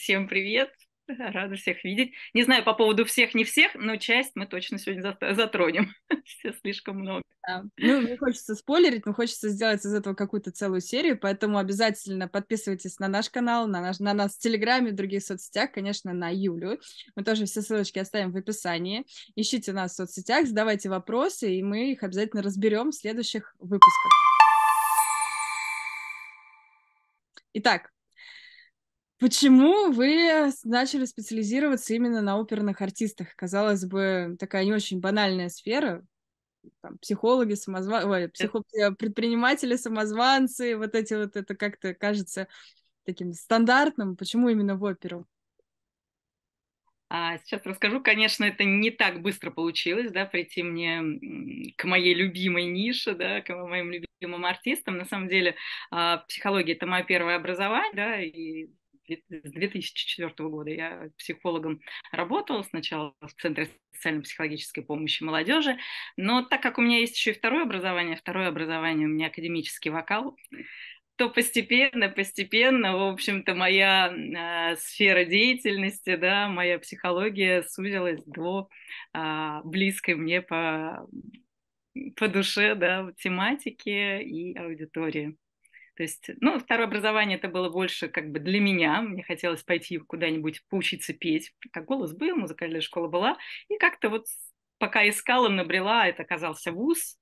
Всем привет. Рада всех видеть. Не знаю по поводу всех, не всех, но часть мы точно сегодня затронем. Все слишком много. Да. Ну, не хочется спойлерить, но хочется сделать из этого какую-то целую серию, поэтому обязательно подписывайтесь на наш канал, на, наш, на нас в Телеграме, в других соцсетях, конечно, на Юлю. Мы тоже все ссылочки оставим в описании. Ищите нас в соцсетях, задавайте вопросы, и мы их обязательно разберем в следующих выпусках. Итак, Почему вы начали специализироваться именно на оперных артистах? Казалось бы, такая не очень банальная сфера. Там, психологи, самозванцы, э. психо... Э, предприниматели, самозванцы, вот эти вот, это как-то кажется таким стандартным. Почему именно в оперу? А сейчас расскажу, конечно, это не так быстро получилось, да, прийти мне к моей любимой нише, да, к моим любимым артистам. На самом деле, а, психология это мое первое образование, да, и с 2004 года я психологом работала, сначала в Центре социально-психологической помощи молодежи, но так как у меня есть еще и второе образование, второе образование у меня академический вокал, то постепенно, постепенно, в общем-то, моя э, сфера деятельности, да, моя психология сузилась до э, близкой мне по, по душе, да, тематики и аудитории. То есть, ну, второе образование это было больше как бы для меня. Мне хотелось пойти куда-нибудь поучиться петь. как голос был, музыкальная школа была. И как-то вот пока искала, набрела, это оказался вуз.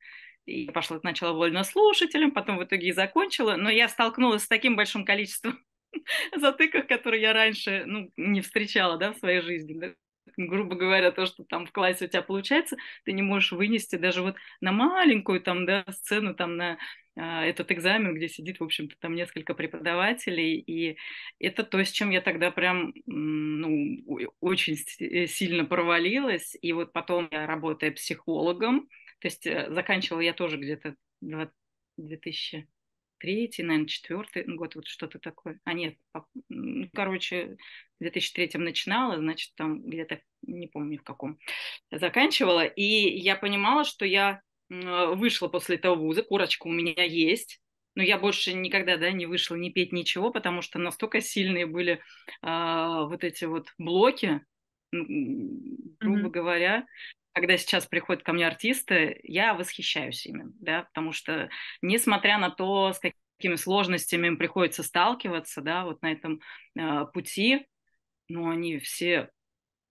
И пошла сначала вольно слушателем, потом в итоге и закончила. Но я столкнулась с таким большим количеством затыков, которые я раньше ну, не встречала да, в своей жизни. Да? грубо говоря, то, что там в классе у тебя получается, ты не можешь вынести даже вот на маленькую там, да, сцену, там, на а, этот экзамен, где сидит, в общем-то, там несколько преподавателей, и это то, с чем я тогда прям, ну, очень э, сильно провалилась, и вот потом я работая психологом, то есть э, заканчивала я тоже где-то 2003 третий, наверное, четвертый год, вот что-то такое. А нет, ну, короче, в 2003 начинала, значит, там где-то, не помню в каком, заканчивала. И я понимала, что я а, вышла после Таувуза, курочка у меня есть. Но я больше никогда да, не вышла не петь ничего, потому что настолько сильные были а, вот эти вот блоки, грубо mm-hmm. говоря, когда сейчас приходят ко мне артисты, я восхищаюсь ими, да, потому что несмотря на то, с какими сложностями им приходится сталкиваться, да, вот на этом э, пути, но ну, они все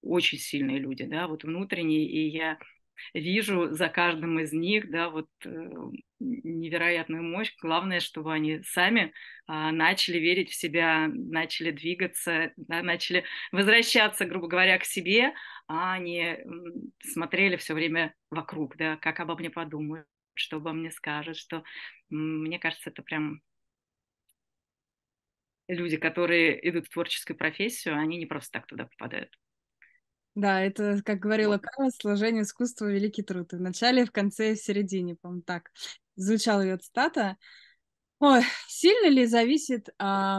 очень сильные люди, да, вот внутренние, и я вижу за каждым из них, да, вот э, невероятную мощь. Главное, чтобы они сами а, начали верить в себя, начали двигаться, да, начали возвращаться, грубо говоря, к себе, а не смотрели все время вокруг, да, как обо мне подумают, что обо мне скажут, что мне кажется, это прям люди, которые идут в творческую профессию, они не просто так туда попадают. Да, это, как говорила Кама, сложение искусства — великий труд. И в начале, в конце, и в середине, по-моему, так звучала ее цитата. Ой, сильно ли зависит э,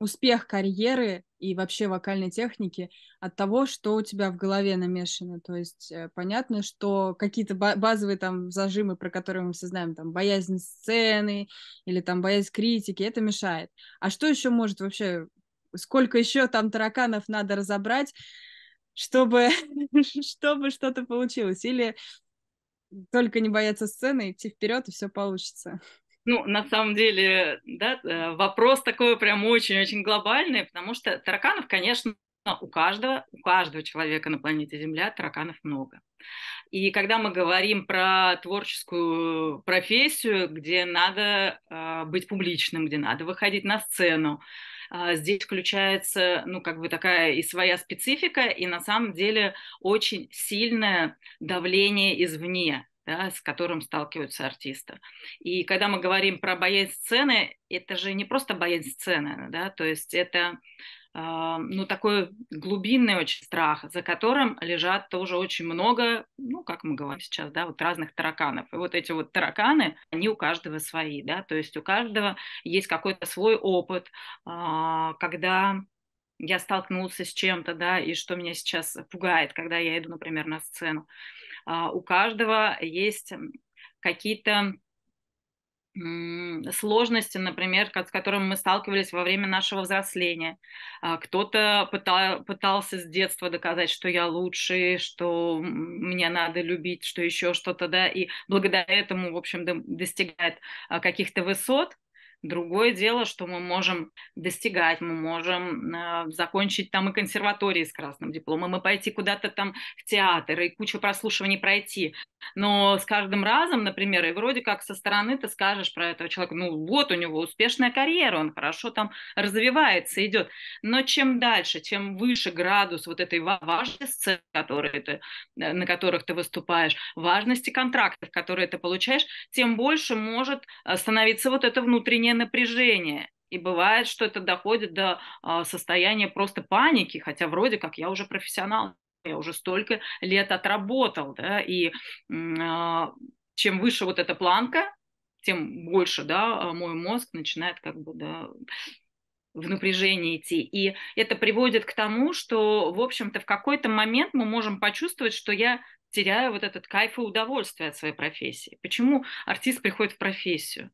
успех карьеры и вообще вокальной техники от того, что у тебя в голове намешано? То есть э, понятно, что какие-то ба- базовые там зажимы, про которые мы все знаем, там боязнь сцены или там боязнь критики, это мешает. А что еще может вообще, сколько еще там тараканов надо разобрать, чтобы, чтобы что-то получилось. Или только не бояться сцены, идти вперед, и все получится. Ну, на самом деле, да, э, вопрос такой прям очень-очень глобальный, потому что тараканов, конечно, у каждого, у каждого человека на планете Земля тараканов много. И когда мы говорим про творческую профессию, где надо э, быть публичным, где надо выходить на сцену, а, здесь включается, ну, как бы такая и своя специфика, и на самом деле очень сильное давление извне, да, с которым сталкиваются артисты. И когда мы говорим про боязнь сцены, это же не просто боязнь сцены, да, то есть это а, ну, такой глубинный очень страх, за которым лежат тоже очень много, ну, как мы говорим сейчас, да, вот разных тараканов. И вот эти вот тараканы, они у каждого свои, да, то есть у каждого есть какой-то свой опыт, а, когда я столкнулся с чем-то, да, и что меня сейчас пугает, когда я иду, например, на сцену. А, у каждого есть какие-то сложности, например, с которыми мы сталкивались во время нашего взросления. А, кто-то пытался с детства доказать, что я лучший, что мне надо любить, что еще что-то, да, и благодаря этому, в общем, достигает а, каких-то высот. Другое дело, что мы можем достигать, мы можем э, закончить там и консерватории с красным дипломом, и пойти куда-то там в театр, и кучу прослушиваний пройти. Но с каждым разом, например, и вроде как со стороны ты скажешь про этого человека, ну вот у него успешная карьера, он хорошо там развивается, идет. Но чем дальше, чем выше градус вот этой важности, которые ты, э, на которых ты выступаешь, важности контрактов, которые ты получаешь, тем больше может э, становиться вот это внутреннее напряжение. И бывает, что это доходит до а, состояния просто паники, хотя вроде как я уже профессионал, я уже столько лет отработал, да, и а, чем выше вот эта планка, тем больше, да, а, мой мозг начинает как бы, да, в напряжении идти. И это приводит к тому, что, в общем-то, в какой-то момент мы можем почувствовать, что я теряю вот этот кайф и удовольствие от своей профессии. Почему артист приходит в профессию?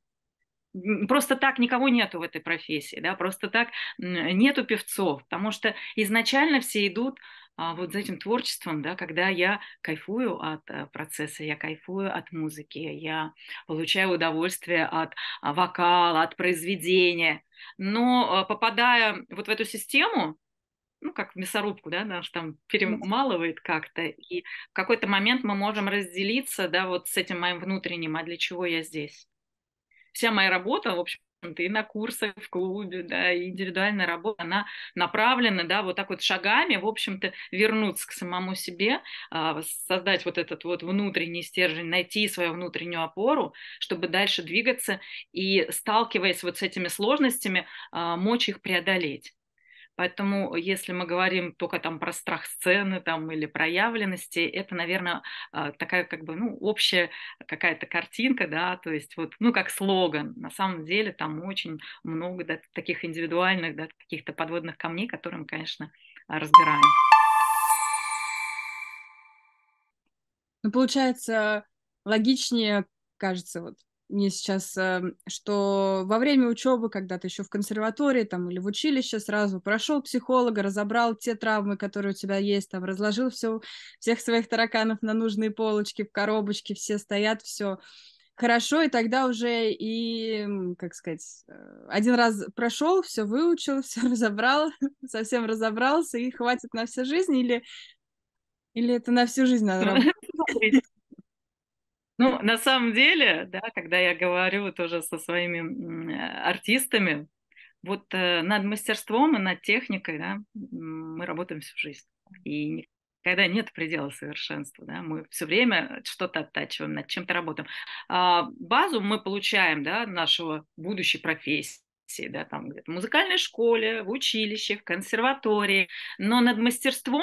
просто так никого нету в этой профессии, да, просто так нету певцов, потому что изначально все идут а, вот за этим творчеством, да, когда я кайфую от э, процесса, я кайфую от музыки, я получаю удовольствие от а, вокала, от произведения, но а, попадая вот в эту систему, ну, как в мясорубку, да, наш там перемалывает как-то, и в какой-то момент мы можем разделиться, да, вот с этим моим внутренним, а для чего я здесь? вся моя работа, в общем, и на курсах в клубе, да, и индивидуальная работа, она направлена, да, вот так вот шагами, в общем-то, вернуться к самому себе, а, создать вот этот вот внутренний стержень, найти свою внутреннюю опору, чтобы дальше двигаться и, сталкиваясь вот с этими сложностями, а, мочь их преодолеть. Поэтому, если мы говорим только там про страх сцены там, или проявленности, это, наверное, а, такая как бы ну, общая какая-то картинка, да, то есть вот, ну, как слоган. На самом деле там очень много да, таких индивидуальных, да, каких-то подводных камней, которые мы, конечно, разбираем. Ну, получается, логичнее, кажется, вот мне сейчас, э, что во время учебы, когда ты еще в консерватории там, или в училище, сразу прошел психолога, разобрал те травмы, которые у тебя есть, там, разложил все, всех своих тараканов на нужные полочки, в коробочке, все стоят, все хорошо, и тогда уже и, как сказать, э, один раз прошел, все выучил, все разобрал, совсем разобрался, и хватит на всю жизнь, или, или это на всю жизнь надо работать? Ну, на самом деле, да, когда я говорю тоже со своими э, артистами, вот э, над мастерством и над техникой, да, мы работаем всю жизнь. И когда нет предела совершенства, да, мы все время что-то оттачиваем, над чем-то работаем. А базу мы получаем, да, нашего будущей профессии, да, там где-то в музыкальной школе, в училище, в консерватории, но над мастерством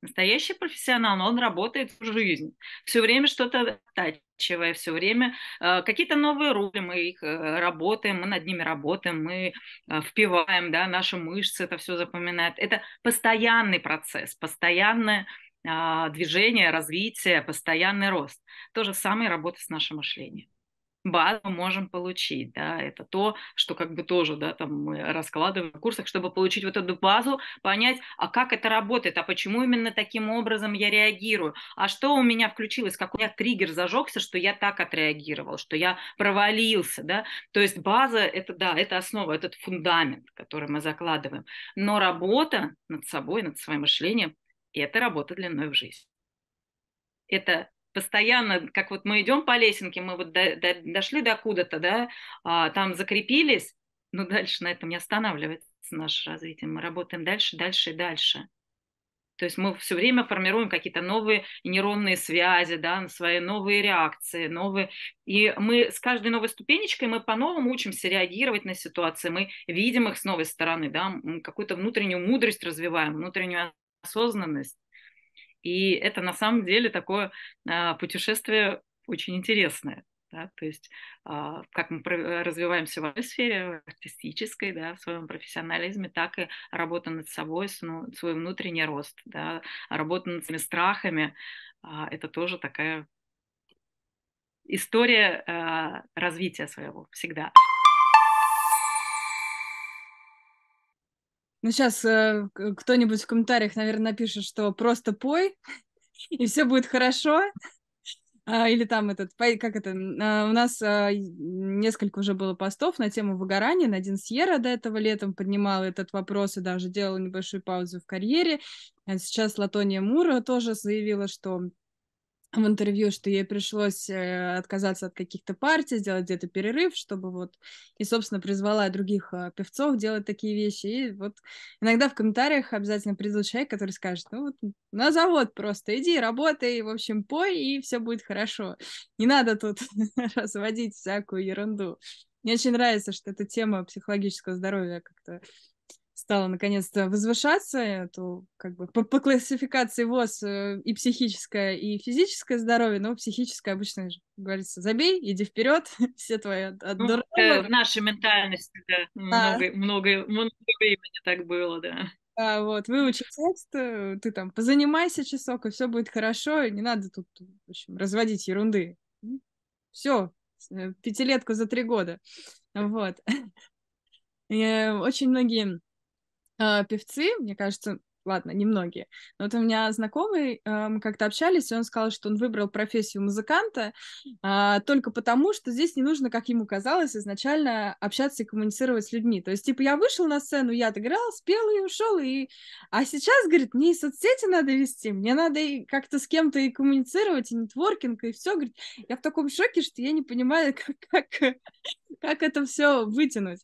Настоящий профессионал, но он работает в жизнь, все время что-то оттачивая, все время э, какие-то новые роли, мы их э, работаем, мы над ними работаем, мы э, впиваем, да, наши мышцы это все запоминает. Это постоянный процесс, постоянное а, движение, развитие, постоянный рост. То же самое работа с нашим мышлением базу можем получить, да, это то, что как бы тоже, да, там мы раскладываем в курсах, чтобы получить вот эту базу, понять, а как это работает, а почему именно таким образом я реагирую, а что у меня включилось, как у меня триггер зажегся, что я так отреагировал, что я провалился, да, то есть база, это, да, это основа, этот фундамент, который мы закладываем, но работа над собой, над своим мышлением, это работа длиной в жизнь. Это постоянно, как вот мы идем по лесенке, мы вот до, до, дошли до куда-то, да, а, там закрепились, но дальше на этом не останавливается наше развитие. Мы работаем дальше, дальше и дальше. То есть мы все время формируем какие-то новые нейронные связи, да, свои новые реакции, новые. И мы с каждой новой ступенечкой мы по-новому учимся реагировать на ситуации, мы видим их с новой стороны, да, какую-то внутреннюю мудрость развиваем, внутреннюю осознанность. И это на самом деле такое а, путешествие очень интересное. Да, то есть а, как мы развиваемся в этой сфере, в артистической, да, в своем профессионализме, так и работа над собой, ну, свой внутренний рост, да, работа над своими страхами, а, это тоже такая история развития своего всегда. Ну, сейчас э, кто-нибудь в комментариях, наверное, напишет, что просто пой, и все будет хорошо. А, или там этот, как это, а, у нас а, несколько уже было постов на тему выгорания. Надин Сьерра до этого летом поднимала этот вопрос и даже делала небольшую паузу в карьере. Сейчас Латония Мура тоже заявила, что в интервью, что ей пришлось э, отказаться от каких-то партий, сделать где-то перерыв, чтобы вот... И, собственно, призвала других э, певцов делать такие вещи. И вот иногда в комментариях обязательно придет человек, который скажет, ну вот на завод просто иди, работай, в общем, пой, и все будет хорошо. Не надо тут разводить всякую ерунду. Мне очень нравится, что эта тема психологического здоровья как-то стала наконец-то возвышаться, то как бы по, по классификации ВОЗ э, и психическое, и физическое здоровье, но психическое обычно говорится, забей, иди вперед, все твои от, от ну, э, В нашей ментальности, да, а. много, много, много времени так было, да. А, вот, выучи текст, э, ты там позанимайся часок, и все будет хорошо, и не надо тут, в общем, разводить ерунды. Все, э, пятилетку за три года. Вот. И очень многие Э, певцы, мне кажется, ладно, немногие. Но вот у меня знакомый, э, мы как-то общались, и он сказал, что он выбрал профессию музыканта а, только потому, что здесь не нужно, как ему казалось, изначально общаться и коммуницировать с людьми. То есть, типа, я вышел на сцену, я отыграл, спел и ушел, и... А сейчас, говорит, мне и соцсети надо вести, мне надо и как-то с кем-то и коммуницировать, и нетворкинг, и все. Говорит, я в таком шоке, что я не понимаю, как, как, как это все вытянуть.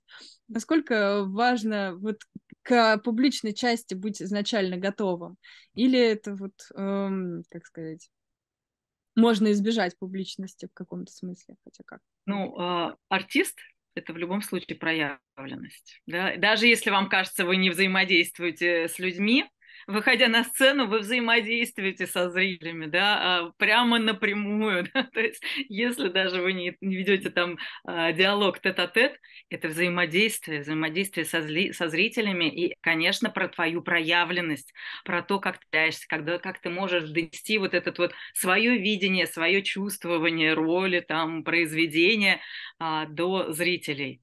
Насколько важно вот к публичной части быть изначально готовым? Или это вот, эм, как сказать, можно избежать публичности в каком-то смысле, хотя как? Ну, э, артист это в любом случае проявленность. Да? Даже если вам кажется, вы не взаимодействуете с людьми, выходя на сцену, вы взаимодействуете со зрителями, да, а, прямо напрямую, да? то есть если даже вы не, не ведете там а, диалог тет-а-тет, это взаимодействие, взаимодействие со, зли, со зрителями и, конечно, про твою проявленность, про то, как ты общаешься, когда, как ты можешь донести вот этот вот свое видение, свое чувствование роли, там, произведения а, до зрителей.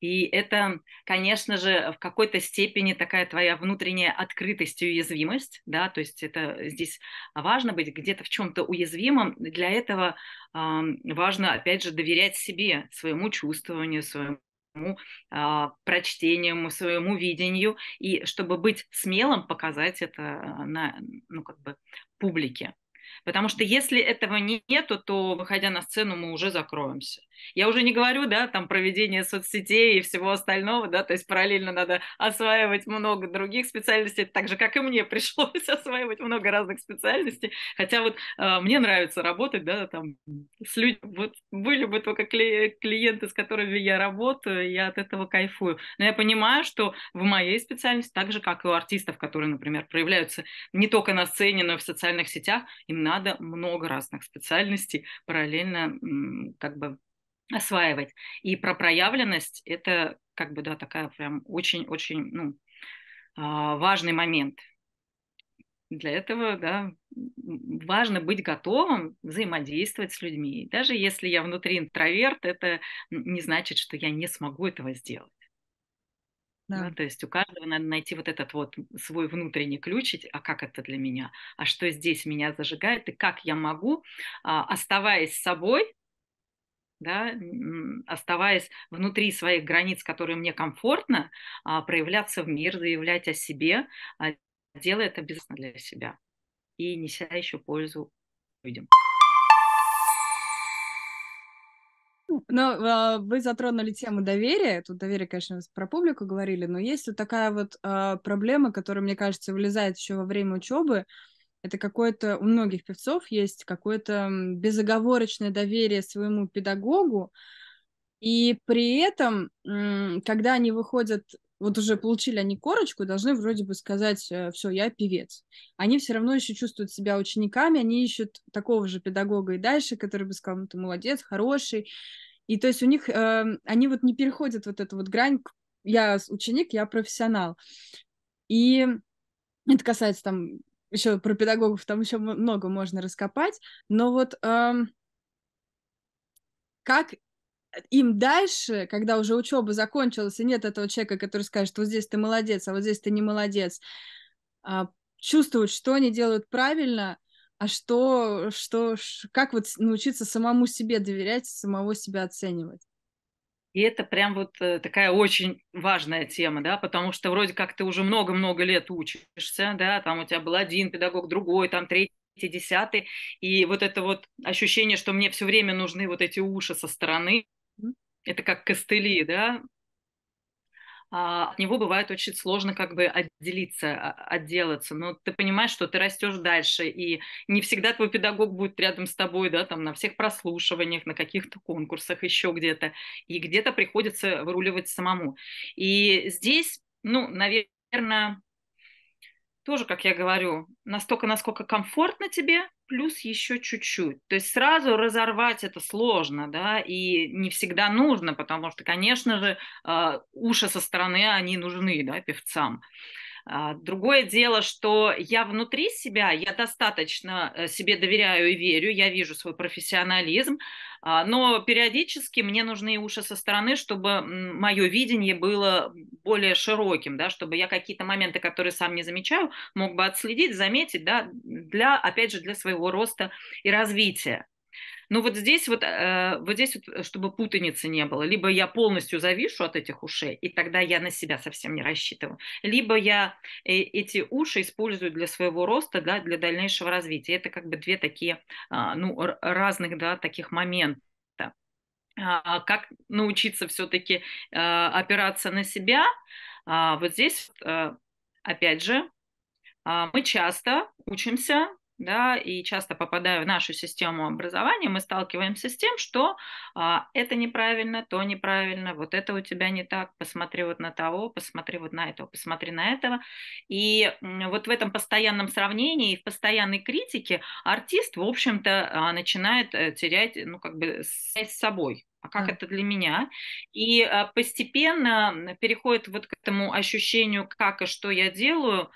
И это, конечно же, в какой-то степени такая твоя внутренняя открытость и уязвимость, да, то есть это здесь важно быть где-то в чем-то уязвимым. Для этого э, важно, опять же, доверять себе, своему чувствованию, своему своему а, прочтению, своему видению, и чтобы быть смелым, показать это на, ну, как бы, публике. Потому что если этого нету, то, выходя на сцену, мы уже закроемся. Я уже не говорю, да, там, проведение соцсетей и всего остального, да, то есть параллельно надо осваивать много других специальностей, так же, как и мне пришлось осваивать много разных специальностей, хотя вот э, мне нравится работать, да, там, с людьми, вот были бы только кли- клиенты, с которыми я работаю, я от этого кайфую, но я понимаю, что в моей специальности, так же, как и у артистов, которые, например, проявляются не только на сцене, но и в социальных сетях, им надо надо много разных специальностей параллельно как бы осваивать. И про проявленность это как бы, да, такая прям очень-очень, ну, а, важный момент. Для этого, да, важно быть готовым взаимодействовать с людьми. Даже если я внутри интроверт, это не значит, что я не смогу этого сделать. Да. Ну да, то есть у каждого надо найти вот этот вот свой внутренний ключ, а как это для меня, а что здесь меня зажигает, и как я могу, а, оставаясь собой, да, оставаясь внутри своих границ, которые мне комфортно, а, проявляться в мир, заявлять о себе, а, делая это безопасно для себя и неся еще пользу людям. Но ну, а, вы затронули тему доверия. Тут доверие, конечно, про публику говорили, но есть вот такая вот а, проблема, которая, мне кажется, вылезает еще во время учебы. Это какое-то у многих певцов есть какое-то безоговорочное доверие своему педагогу, и при этом, когда они выходят вот уже получили они корочку, должны вроде бы сказать, э, все, я певец. Они все равно еще чувствуют себя учениками, они ищут такого же педагога и дальше, который бы сказал, ну ты молодец, хороший, и то есть у них, э, они вот не переходят вот эту вот грань, я ученик, я профессионал. И это касается там еще про педагогов, там еще много можно раскопать, но вот э, как им дальше, когда уже учеба закончилась, и нет этого человека, который скажет, вот здесь ты молодец, а вот здесь ты не молодец, а, чувствовать, что они делают правильно, а что, что, как вот научиться самому себе доверять, самого себя оценивать? И это прям вот э, такая очень важная тема, да, потому что вроде как ты уже много-много лет учишься, да, там у тебя был один педагог, другой, там третий, десятый, и вот это вот ощущение, что мне все время нужны вот эти уши со стороны, это как костыли, да, а, от него бывает очень сложно как бы отделиться, а, отделаться. Но ты понимаешь, что ты растешь дальше, и не всегда твой педагог будет рядом с тобой, да, там на всех прослушиваниях, на каких-то конкурсах, еще где-то. И где-то приходится выруливать самому. И здесь, ну, наверное, тоже, как я говорю, настолько, насколько комфортно тебе, плюс еще чуть-чуть. То есть сразу разорвать это сложно, да, и не всегда нужно, потому что, конечно же, э, уши со стороны, они нужны, да, певцам. А, другое дело, что я внутри себя, я достаточно э, себе доверяю и верю, я вижу свой профессионализм, а, но периодически мне нужны уши со стороны, чтобы мое видение было более широким, да, чтобы я какие-то моменты, которые сам не замечаю, мог бы отследить, заметить, да, для, опять же, для своего роста и развития. Ну вот здесь вот, э, вот здесь вот, э, чтобы путаницы не было, либо я полностью завишу от этих ушей, и тогда я на себя совсем не рассчитываю, либо я э, эти уши использую для своего роста, да, для дальнейшего развития. Это как бы две такие, а, ну, разных, да, таких момента а, как научиться все-таки опираться на себя. А, вот здесь, опять же, мы часто учимся да, и часто попадая в нашу систему образования, мы сталкиваемся с тем, что а, это неправильно, то неправильно, вот это у тебя не так, посмотри вот на того, посмотри вот на этого, посмотри на этого. И вот в этом постоянном сравнении и в постоянной критике артист, в общем-то, а, начинает э, терять, ну, как бы, связь с собой, а как mm. это для меня? И а, постепенно переходит вот к этому ощущению, как и что я делаю,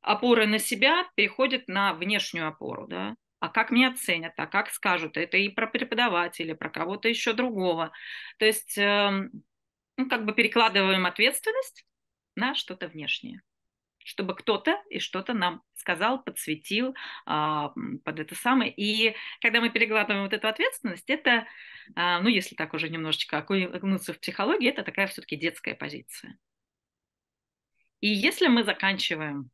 опоры на себя переходят на внешнюю опору, да, а как меня оценят, а как скажут, это и про преподавателя, про кого-то еще другого. То есть эм, ну, как бы перекладываем ответственность на что-то внешнее, чтобы кто-то и что-то нам сказал, подсветил а, под это самое. И когда мы перекладываем вот эту ответственность, это, а, ну, если так уже немножечко окунуться в психологии это такая все-таки детская позиция. И если мы заканчиваем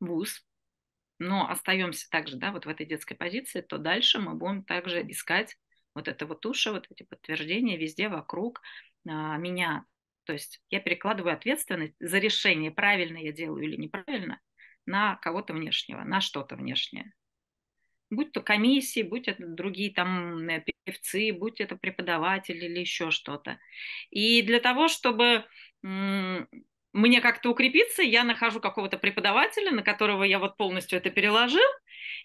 вуз, но остаемся также да, вот в этой детской позиции, то дальше мы будем также искать вот это вот уши, вот эти подтверждения везде вокруг а, меня. То есть я перекладываю ответственность за решение, правильно я делаю или неправильно, на кого-то внешнего, на что-то внешнее. Будь то комиссии, будь это другие там э, певцы, будь это преподаватели или еще что-то. И для того, чтобы мне как-то укрепиться, я нахожу какого-то преподавателя, на которого я вот полностью это переложил,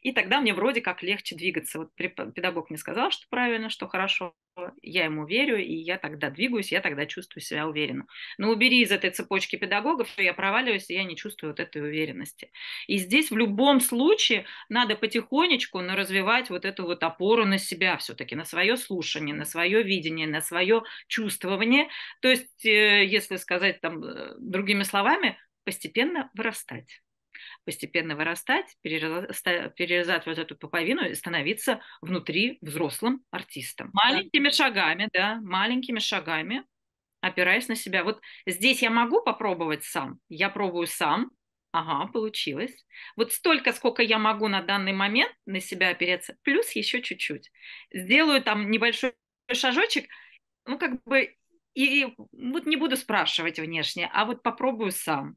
и тогда мне вроде как легче двигаться. Вот педагог мне сказал, что правильно, что хорошо, я ему верю, и я тогда двигаюсь, я тогда чувствую себя уверенно. Но ну, убери из этой цепочки педагогов, что я проваливаюсь, и я не чувствую вот этой уверенности. И здесь в любом случае надо потихонечку но развивать вот эту вот опору на себя все-таки, на свое слушание, на свое видение, на свое чувствование. То есть, э, если сказать там э, другими словами, постепенно вырастать постепенно вырастать, перерезать вот эту пуповину и становиться внутри взрослым артистом. Маленькими шагами, да, маленькими шагами, опираясь на себя. Вот здесь я могу попробовать сам, я пробую сам, Ага, получилось. Вот столько, сколько я могу на данный момент на себя опереться, плюс еще чуть-чуть. Сделаю там небольшой шажочек, ну как бы и вот не буду спрашивать внешне, а вот попробую сам.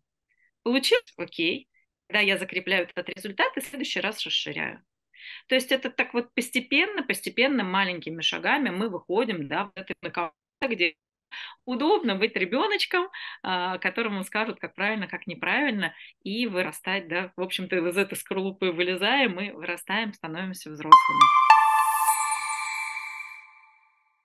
Получилось? Окей когда я закрепляю этот результат и в следующий раз расширяю. То есть это так вот постепенно, постепенно, маленькими шагами мы выходим, да, в это накал, где удобно быть ребеночком, а, которому скажут, как правильно, как неправильно, и вырастать, да, в общем-то, из этой скорлупы вылезаем, мы вырастаем, становимся взрослыми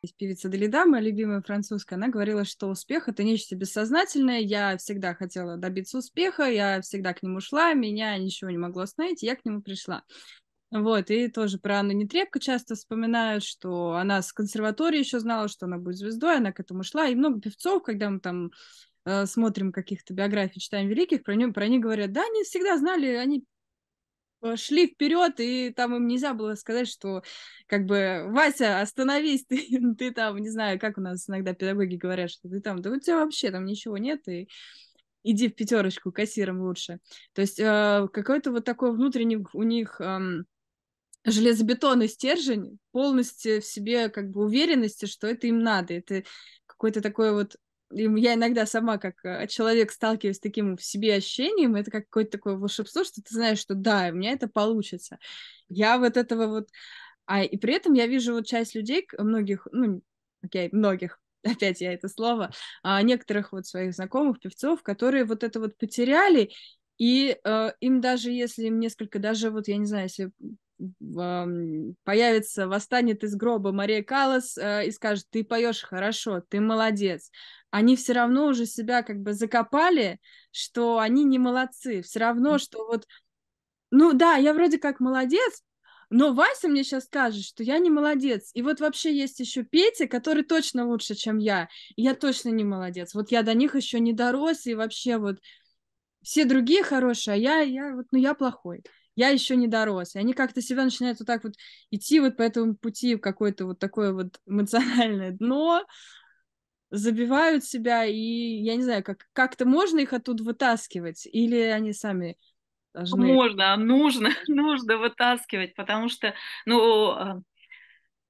есть певица Далида, моя любимая французская, она говорила, что успех — это нечто бессознательное, я всегда хотела добиться успеха, я всегда к нему шла, меня ничего не могло остановить, я к нему пришла. Вот, и тоже про Анну Нетребко часто вспоминают, что она с консерватории еще знала, что она будет звездой, она к этому шла, и много певцов, когда мы там э, смотрим каких-то биографий, читаем великих, про, них про них говорят, да, они всегда знали, они Э, шли вперед, и там им нельзя было сказать, что как бы Вася, остановись, ты, ты там, не знаю, как у нас иногда педагоги говорят, что ты там, да у тебя вообще там ничего нет, и иди в пятерочку кассиром лучше. То есть э, какой-то вот такой внутренний у них э, эм, железобетонный стержень, полностью в себе как бы уверенности, что это им надо. Это какой-то такой вот я иногда сама как э, человек сталкиваюсь с таким в себе ощущением, это как какое-то такое волшебство, что ты знаешь, что да, у меня это получится. Я вот этого вот... А, и при этом я вижу вот часть людей, многих, ну, окей, многих, опять я это слово, а, некоторых вот своих знакомых певцов, которые вот это вот потеряли, и э, им даже если им несколько, даже вот, я не знаю, если появится, восстанет из гроба Мария Калас э, и скажет, ты поешь хорошо, ты молодец, они все равно уже себя как бы закопали, что они не молодцы. Все равно, что вот, ну да, я вроде как молодец, но Вася мне сейчас скажет, что я не молодец. И вот вообще есть еще Петя, который точно лучше, чем я. И я точно не молодец. Вот я до них еще не дорос, и вообще вот все другие хорошие, а я, я вот, ну я плохой. Я еще не дорос. И они как-то себя начинают вот так вот идти вот по этому пути в какое-то вот такое вот эмоциональное дно, забивают себя, и я не знаю, как, как-то можно их оттуда вытаскивать, или они сами должны... Можно, нужно, нужно вытаскивать, потому что, ну, а,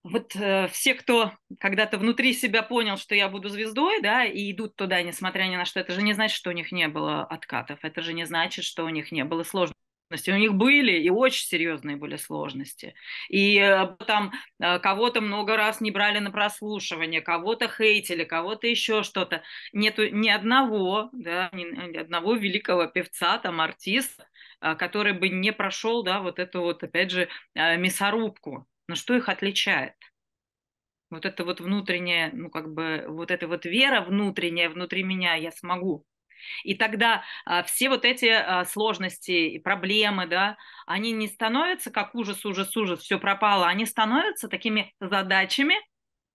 вот э, все, кто когда-то внутри себя понял, что я буду звездой, да, и идут туда, несмотря ни на что, это же не значит, что у них не было откатов, это же не значит, что у них не было сложностей сложности. У них были и очень серьезные были сложности. И э, там э, кого-то много раз не брали на прослушивание, кого-то хейтили, кого-то еще что-то. Нету ни одного, да, ни, одного великого певца, там, артиста, э, который бы не прошел, да, вот эту вот, опять же, мясорубку. Но что их отличает? Вот это вот внутренняя, ну, как бы, вот эта вот вера внутренняя внутри меня, я смогу, и тогда а, все вот эти а, сложности и проблемы, да, они не становятся как ужас, ужас, ужас, все пропало, они становятся такими задачами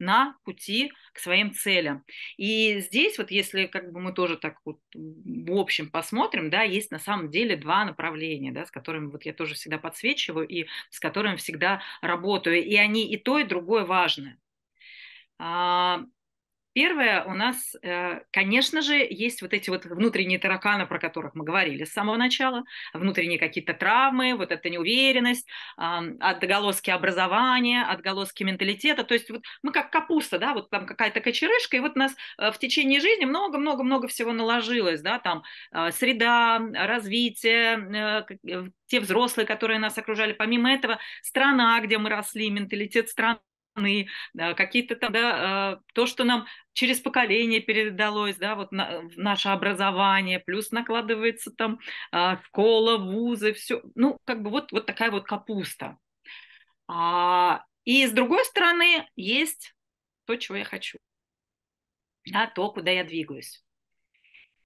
на пути к своим целям. И здесь вот если как бы мы тоже так вот в общем посмотрим, да, есть на самом деле два направления, да, с которыми вот я тоже всегда подсвечиваю и с которыми всегда работаю, и они и то, и другое важное. А, Первое, у нас, э, конечно же, есть вот эти вот внутренние тараканы, про которых мы говорили с самого начала, внутренние какие-то травмы, вот эта неуверенность, отголоски образования, отголоски менталитета, то есть вот мы как капуста, да, вот там какая-то кочерышка, и вот нас э, в течение жизни много-много-много всего наложилось, да, там э, среда, развитие, те взрослые, которые нас окружали, помимо этого страна, где мы росли, менталитет страны, страны, э, какие-то там, да, э, то, что нам через поколение передалось, да, вот на, наше образование, плюс накладывается там э, школа, вузы, все, ну, как бы вот, вот такая вот капуста. А, и с другой стороны есть то, чего я хочу, да, то, куда я двигаюсь.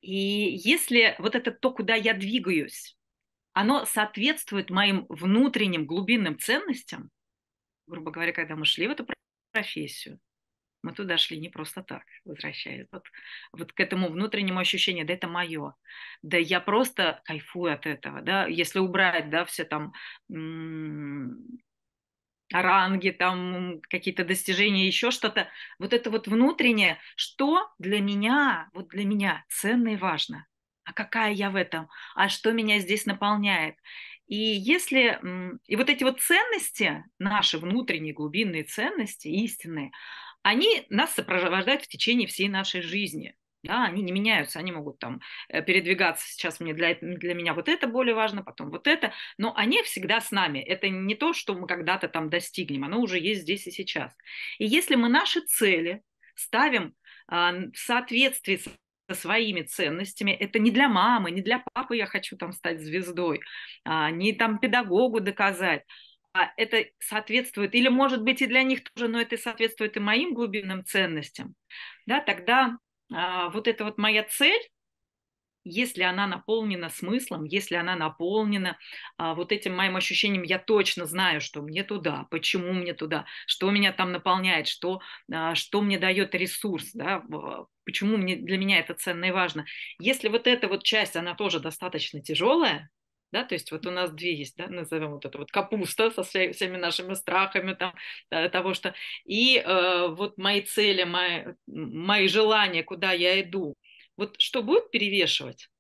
И если вот это то, куда я двигаюсь, оно соответствует моим внутренним глубинным ценностям – грубо говоря, когда мы шли в эту профессию, мы туда шли не просто так, возвращаясь. Вот, вот к этому внутреннему ощущению, да это мое, да я просто кайфую от этого, да, если убрать, да, все там ранги, там какие-то достижения, еще что-то, вот это вот внутреннее, что для меня, вот для меня ценно и важно, а какая я в этом, а что меня здесь наполняет. И если и вот эти вот ценности, наши внутренние глубинные ценности, истинные, они нас сопровождают в течение всей нашей жизни. Да, они не меняются, они могут там э, передвигаться. Сейчас мне для, для меня вот это более важно, потом вот это, но они всегда с нами. Это не то, что мы когда-то там достигнем, оно уже есть здесь и сейчас. И если мы наши цели ставим а, в соответствии с со своими ценностями. Это не для мамы, не для папы я хочу там стать звездой, а, не там педагогу доказать. А это соответствует, или может быть и для них тоже, но это соответствует и моим глубинным ценностям. Да, тогда а, вот эта вот моя цель, если она наполнена смыслом, если она наполнена а, вот этим моим ощущением, я точно знаю, что мне туда, почему мне туда, что меня там наполняет, что, а, что мне дает ресурс, да, почему мне, для меня это ценно и важно. Если вот эта вот часть, она тоже достаточно тяжелая, да, то есть вот у нас две есть, да, назовем вот это вот капуста со всеми нашими страхами там, да, э, того, что... И э, вот мои цели, мои, мои желания, куда я иду, вот что будет перевешивать,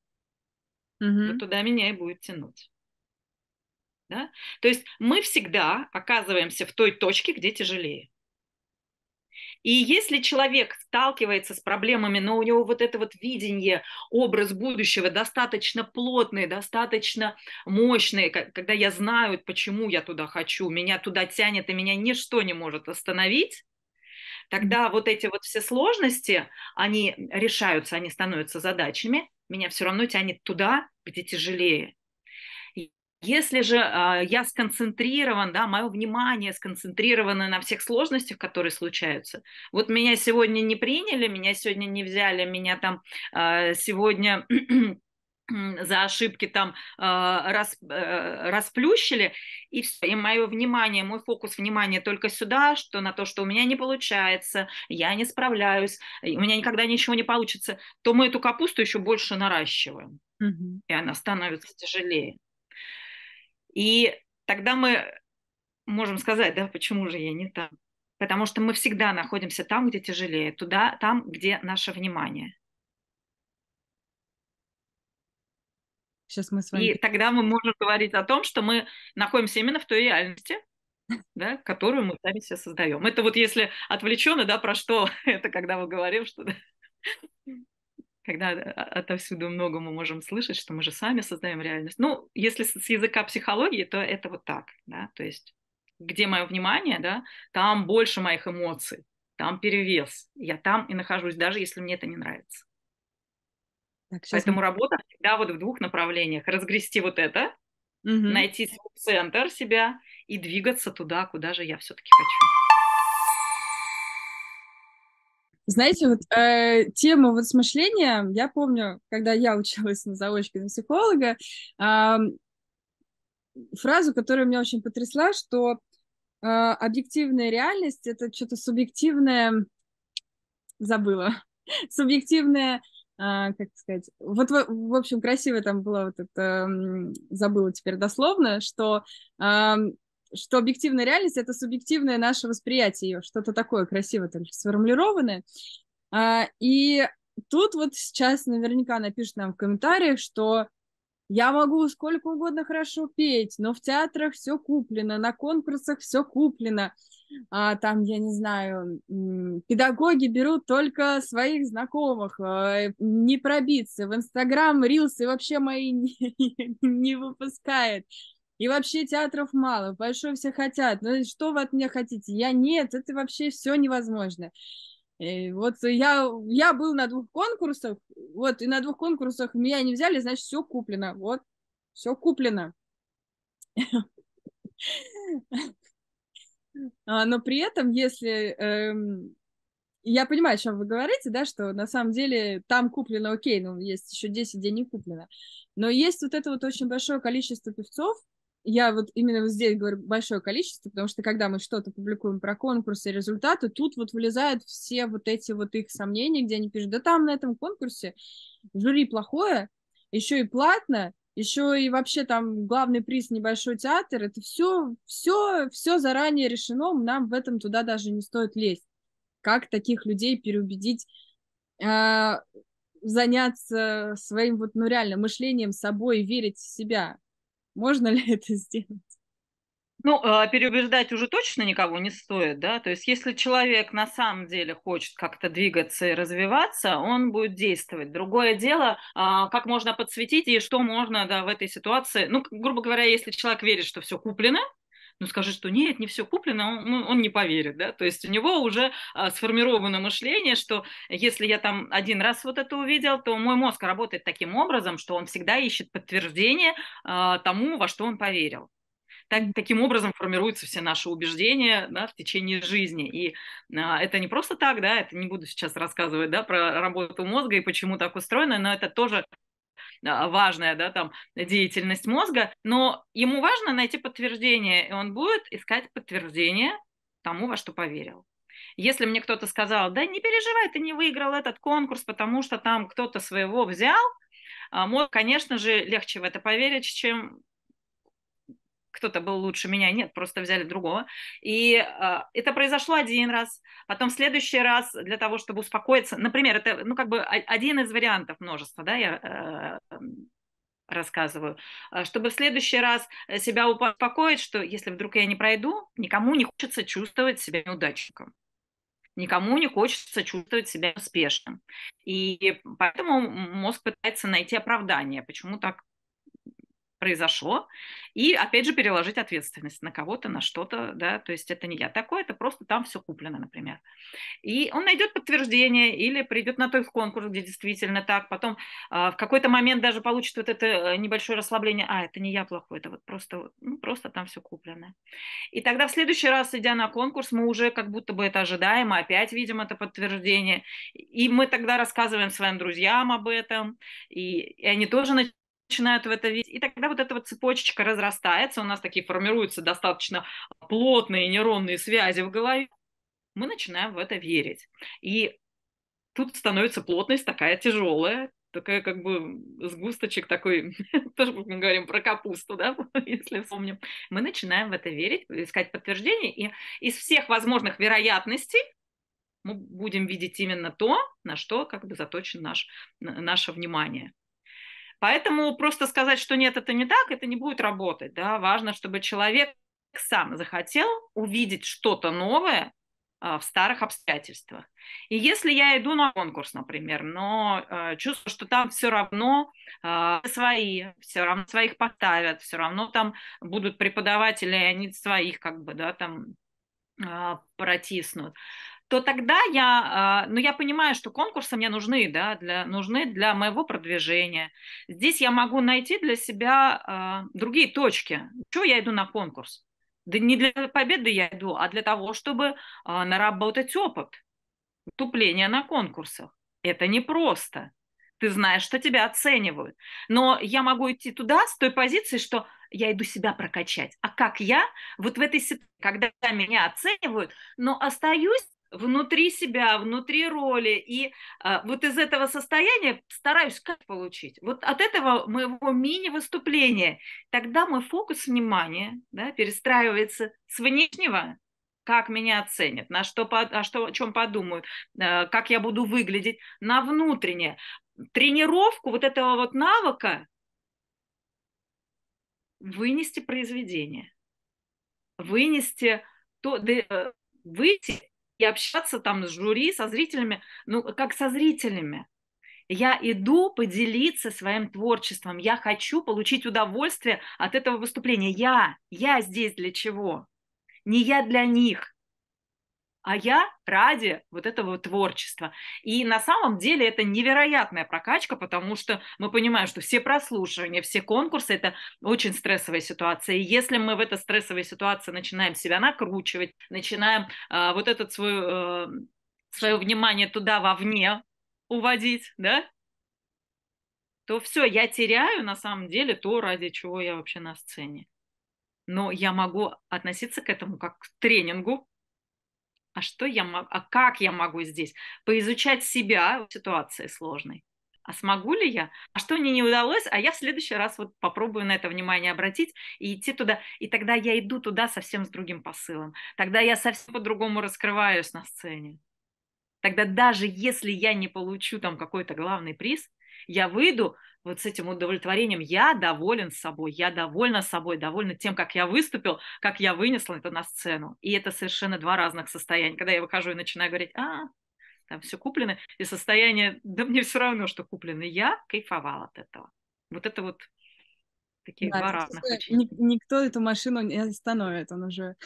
угу. вот туда меня и будет тянуть. Да? То есть мы всегда оказываемся в той точке, где тяжелее. И если человек сталкивается с проблемами, но у него вот это вот видение, образ будущего достаточно плотный, достаточно мощный, когда я знаю, почему я туда хочу, меня туда тянет, и меня ничто не может остановить, тогда вот эти вот все сложности, они решаются, они становятся задачами, меня все равно тянет туда, где тяжелее. Если же э, я сконцентрирован, да, мое внимание сконцентрировано на всех сложностях, которые случаются. Вот меня сегодня не приняли, меня сегодня не взяли, меня там э, сегодня за ошибки там э, рас, э, расплющили, и все, и мое внимание, мой фокус внимания только сюда, что на то, что у меня не получается, я не справляюсь, у меня никогда ничего не получится, то мы эту капусту еще больше наращиваем, угу. и она становится тяжелее. И тогда мы можем сказать, да, почему же я не там? Потому что мы всегда находимся там, где тяжелее, туда, там, где наше внимание. Сейчас мы с вами... И тогда мы можем говорить о том, что мы находимся именно в той реальности, да, которую мы сами себе создаем. Это вот если отвлеченно, да, про что это, когда мы говорим, что когда э, отовсюду много мы можем слышать, что мы же сами создаем реальность. Ну, если с языка психологии, то это вот так, да, то есть где мое внимание, да, там больше моих эмоций, там перевес, я там и нахожусь, даже если мне это не нравится. Так, Поэтому мы... работа всегда вот в двух направлениях. Разгрести вот это, угу. найти свой центр себя и двигаться туда, куда же я все-таки хочу. Знаете, вот э, тему вот с мышлением, я помню, когда я училась на заочке на психолога, э, фразу, которая меня очень потрясла, что э, объективная реальность — это что-то субъективное... Забыла. Субъективное а, как сказать, вот, в общем, красиво там было вот это, забыла теперь дословно, что, а, что объективная реальность — это субъективное наше восприятие ее, что-то такое красиво там сформулированное. А, и тут вот сейчас наверняка напишут нам в комментариях, что я могу сколько угодно хорошо петь, но в театрах все куплено, на конкурсах все куплено а, там, я не знаю, педагоги берут только своих знакомых, э, не пробиться, в Инстаграм рилсы вообще мои не, не выпускает, и вообще театров мало, большой все хотят, ну что вы от меня хотите? Я нет, это вообще все невозможно. вот я, я был на двух конкурсах, вот, и на двух конкурсах меня не взяли, значит, все куплено, вот, все куплено. А, но при этом, если эм, я понимаю, о чем вы говорите, да, что на самом деле там куплено, окей, ну, есть еще 10 дней не куплено, но есть вот это вот очень большое количество певцов, я вот именно вот здесь говорю большое количество, потому что когда мы что-то публикуем про конкурсы и результаты, тут вот вылезают все вот эти вот их сомнения, где они пишут, да там на этом конкурсе жюри плохое, еще и платно, еще и вообще там главный приз небольшой театр, это все, все, все заранее решено, нам в этом туда даже не стоит лезть. Как таких людей переубедить э, заняться своим вот, ну реально, мышлением собой, верить в себя? Можно ли это сделать? Ну, а, переубеждать уже точно никого не стоит, да, то есть если человек на самом деле хочет как-то двигаться и развиваться, он будет действовать. Другое дело, а, как можно подсветить и что можно, да, в этой ситуации, ну, грубо говоря, если человек верит, что все куплено, ну, скажи, что нет, не все куплено, он, ну, он не поверит, да, то есть у него уже а, сформировано мышление, что если я там один раз вот это увидел, то мой мозг работает таким образом, что он всегда ищет подтверждение тому, во что он поверил так, таким образом формируются все наши убеждения да, в течение жизни. И а, это не просто так, да, это не буду сейчас рассказывать да, про работу мозга и почему так устроено, но это тоже а, важная, да, там, деятельность мозга, но ему важно найти подтверждение, и он будет искать подтверждение тому, во что поверил. Если мне кто-то сказал, да не переживай, ты не выиграл этот конкурс, потому что там кто-то своего взял, а, мозг, конечно же, легче в это поверить, чем кто-то был лучше меня, нет, просто взяли другого. И э, это произошло один раз, потом в следующий раз для того, чтобы успокоиться. Например, это, ну, как бы а, один из вариантов множества, да, я э, рассказываю, чтобы в следующий раз э, себя успокоить, что если вдруг я не пройду, никому не хочется чувствовать себя неудачником. Никому не хочется чувствовать себя успешным. И поэтому мозг пытается найти оправдание, почему так произошло, и опять же переложить ответственность на кого-то, на что-то, да, то есть это не я такой, это просто там все куплено, например. И он найдет подтверждение или придет на тот конкурс, где действительно так, потом э, в какой-то момент даже получит вот это э, небольшое расслабление, а, это не я плохой, это вот просто, ну, просто там все куплено. И тогда в следующий раз, идя на конкурс, мы уже как будто бы это ожидаем, опять видим это подтверждение, и мы тогда рассказываем своим друзьям об этом, и, и они тоже начинают начинают в это видеть. И тогда вот эта вот цепочечка разрастается, у нас такие формируются достаточно плотные нейронные связи в голове. Мы начинаем в это верить. И тут становится плотность такая тяжелая, такая как бы сгусточек такой, тоже мы говорим про капусту, да, если вспомним. Мы начинаем в это верить, искать подтверждение, и из всех возможных вероятностей мы будем видеть именно то, на что как бы заточен наш, наше внимание. Поэтому просто сказать, что нет, это не так, это не будет работать. Да? Важно, чтобы человек сам захотел увидеть что-то новое а, в старых обстоятельствах. И если я иду на конкурс, например, но э, чувствую, что там все равно э, свои, все равно своих поставят, все равно там будут преподаватели, и они своих как бы, да, там э, протиснут, то тогда я, а, ну, я понимаю, что конкурсы мне нужны, да, для, нужны для моего продвижения. Здесь я могу найти для себя а, другие точки. Чего я иду на конкурс? Да не для победы я иду, а для того, чтобы а, наработать опыт тупление на конкурсах. Это непросто. Ты знаешь, что тебя оценивают. Но я могу идти туда с той позиции, что я иду себя прокачать. А как я вот в этой ситуации, когда меня оценивают, но остаюсь внутри себя, внутри роли. И а, вот из этого состояния стараюсь как получить. Вот от этого моего мини-выступления. Тогда мой фокус внимания да, перестраивается с внешнего, как меня оценят, на что, а что, о чем подумают, а, как я буду выглядеть, на внутреннее. Тренировку вот этого вот навыка вынести произведение, вынести то, да, э, выйти и общаться там с жюри, со зрителями, ну, как со зрителями. Я иду поделиться своим творчеством. Я хочу получить удовольствие от этого выступления. Я, я здесь для чего? Не я для них а я ради вот этого творчества. И на самом деле это невероятная прокачка, потому что мы понимаем, что все прослушивания, все конкурсы – это очень стрессовая ситуация. И если мы в этой стрессовой ситуации начинаем себя накручивать, начинаем э, вот это свой, э, свое внимание туда вовне уводить, да, то все, я теряю на самом деле то, ради чего я вообще на сцене. Но я могу относиться к этому как к тренингу, а что я могу, а как я могу здесь поизучать себя в ситуации сложной. А смогу ли я? А что мне не удалось? А я в следующий раз вот попробую на это внимание обратить и идти туда. И тогда я иду туда совсем с другим посылом. Тогда я совсем по-другому раскрываюсь на сцене. Тогда даже если я не получу там какой-то главный приз, я выйду вот с этим удовлетворением я доволен собой, я довольна собой, довольна тем, как я выступил, как я вынесла это на сцену. И это совершенно два разных состояния. Когда я выхожу и начинаю говорить, а, там все куплено, и состояние, да мне все равно, что куплено, я кайфовала от этого. Вот это вот такие да, два разных. Ни, никто эту машину не остановит, он уже,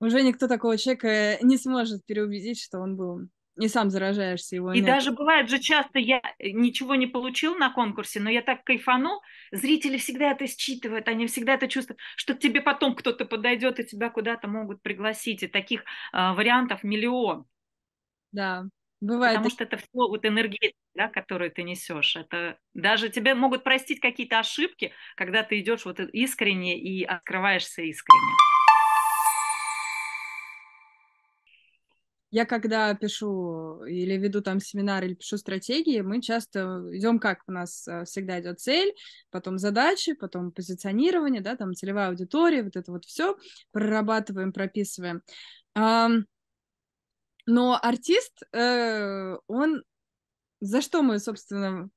уже никто такого человека не сможет переубедить, что он был не сам заражаешься его. И нет. даже бывает же часто я э, ничего не получил на конкурсе, но я так кайфану, зрители всегда это считывают, они всегда это чувствуют, что к тебе потом кто-то подойдет и тебя куда-то могут пригласить, и таких э, вариантов миллион. Да, бывает. Потому что это все вот энергия, да, которую ты несешь. Это даже тебе могут простить какие-то ошибки, когда ты идешь вот э, искренне и открываешься искренне. я когда пишу или веду там семинар, или пишу стратегии, мы часто идем как у нас э, всегда идет цель, потом задачи, потом позиционирование, да, там целевая аудитория, вот это вот все прорабатываем, прописываем. Но артист, э, он за что мы, собственно,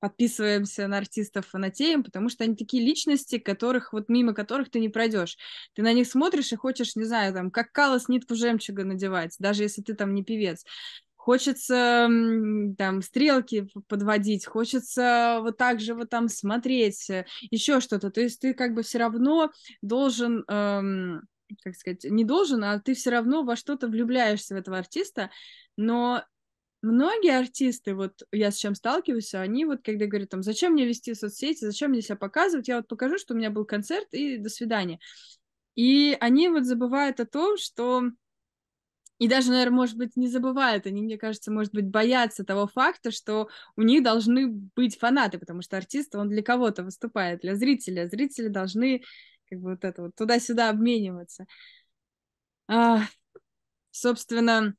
подписываемся на артистов фанатеем, потому что они такие личности, которых вот мимо которых ты не пройдешь. Ты на них смотришь и хочешь, не знаю, там, как калос нитку жемчуга надевать, даже если ты там не певец. Хочется там стрелки подводить, хочется вот так же вот там смотреть, э, еще что-то. То есть ты как бы все равно должен эм, как сказать, не должен, а ты все равно во что-то влюбляешься в этого артиста, но многие артисты, вот я с чем сталкиваюсь, они вот когда говорят там, зачем мне вести соцсети, зачем мне себя показывать, я вот покажу, что у меня был концерт и до свидания. И они вот забывают о том, что и даже, наверное, может быть, не забывают, они, мне кажется, может быть, боятся того факта, что у них должны быть фанаты, потому что артист, он для кого-то выступает, для зрителя. Зрители должны как бы вот это вот туда-сюда обмениваться. А, собственно,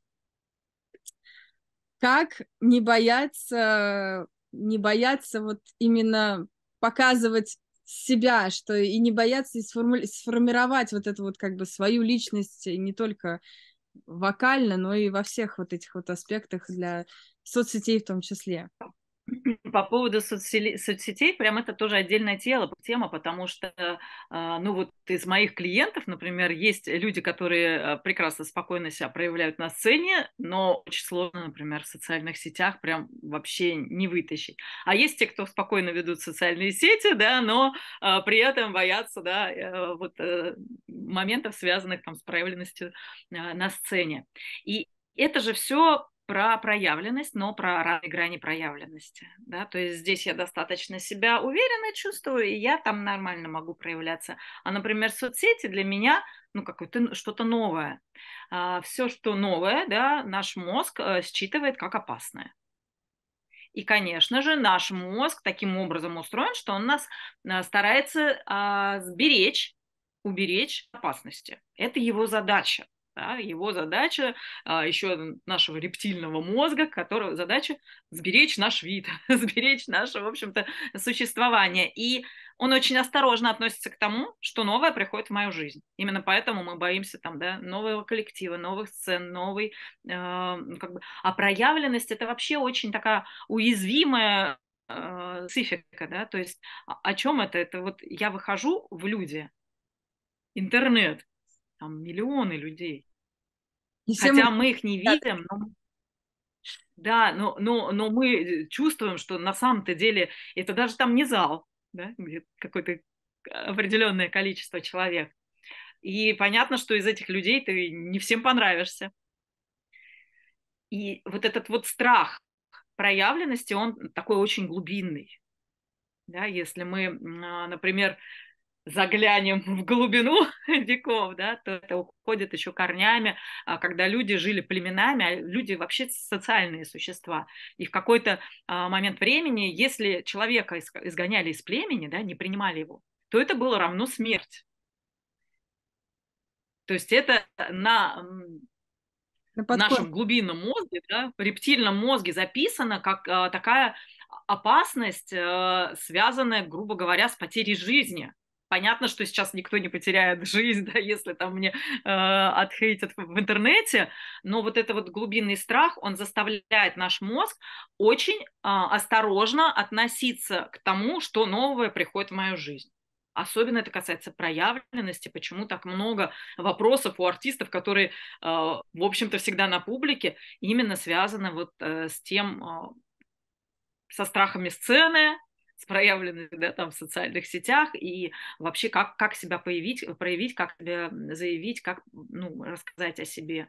как не бояться, не бояться вот именно показывать себя, что и не бояться и сформу... сформировать вот эту вот как бы свою личность не только вокально, но и во всех вот этих вот аспектах для соцсетей в том числе. По поводу соцсетей, соцсетей, прям это тоже отдельная тело, тема, потому что, а, ну вот из моих клиентов, например, есть люди, которые а, прекрасно, спокойно себя проявляют на сцене, но очень сложно, например, в социальных сетях прям вообще не вытащить. А есть те, кто спокойно ведут социальные сети, да, но а, при этом боятся, да, э, вот э, моментов, связанных там с проявленностью на сцене. И это же все про проявленность, но про разные грани проявленности. Да? То есть здесь я достаточно себя уверенно чувствую, и я там нормально могу проявляться. А, например, соцсети для меня ну, какое-то ну, что-то новое. А, все, что новое, да, наш мозг э, считывает как опасное. И, конечно же, наш мозг таким образом устроен, что он нас э, старается а, сберечь, уберечь опасности. Это его задача. Да, его задача а, еще нашего рептильного мозга, которого задача сберечь наш вид, сберечь наше, в общем-то, существование. И он очень осторожно относится к тому, что новое приходит в мою жизнь. Именно поэтому мы боимся там, да, нового коллектива, новых сцен, новой, э, как бы, а проявленность это вообще очень такая уязвимая цифика, а, да, то есть о чем это? Это вот я выхожу в люди, интернет, там миллионы людей. И Хотя мы... мы их не видим, но да, но, но, но мы чувствуем, что на самом-то деле это даже там не зал, да, где какое-то определенное количество человек. И понятно, что из этих людей ты не всем понравишься. И вот этот вот страх проявленности, он такой очень глубинный. Да, если мы, а, например, заглянем в глубину веков, да, то это уходит еще корнями, а когда люди жили племенами, а люди вообще социальные существа. И в какой-то а, момент времени, если человека изгоняли из племени, да, не принимали его, то это было равно смерть. То есть это на, на нашем глубинном мозге, да, в рептильном мозге записано как а, такая опасность, э, связанная, грубо говоря, с потерей жизни. Понятно, что сейчас никто не потеряет жизнь, да, если там мне э, отхейтят в интернете, но вот этот вот глубинный страх, он заставляет наш мозг очень э, осторожно относиться к тому, что новое приходит в мою жизнь. Особенно это касается проявленности, почему так много вопросов у артистов, которые, а, в общем-то, всегда на публике, именно связаны вот э, с тем, а, со страхами сцены, проявлены да, там, в социальных сетях, и вообще как, как себя появить, проявить, как себя заявить, как ну, рассказать о себе.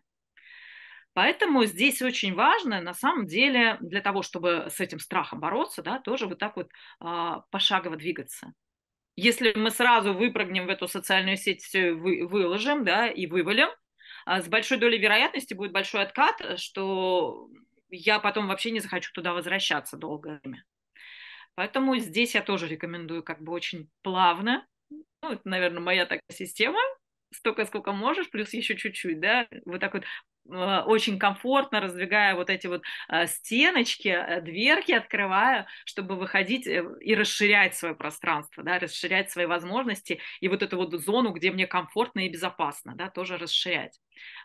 Поэтому здесь очень важно, на самом деле, для того, чтобы с этим страхом бороться, да, тоже вот так вот а, пошагово двигаться. Если мы сразу выпрыгнем в эту социальную сеть, все вы, выложим да, и вывалим, а с большой долей вероятности будет большой откат, что я потом вообще не захочу туда возвращаться долгое время. Поэтому здесь я тоже рекомендую как бы очень плавно. Ну, это, наверное, моя такая система. Столько, сколько можешь, плюс еще чуть-чуть, да, вот так вот а, очень комфортно раздвигая вот эти вот а, стеночки, а, дверки открывая, чтобы выходить э, и расширять свое пространство, да, расширять свои возможности и вот эту вот зону, где мне комфортно и безопасно, да, тоже расширять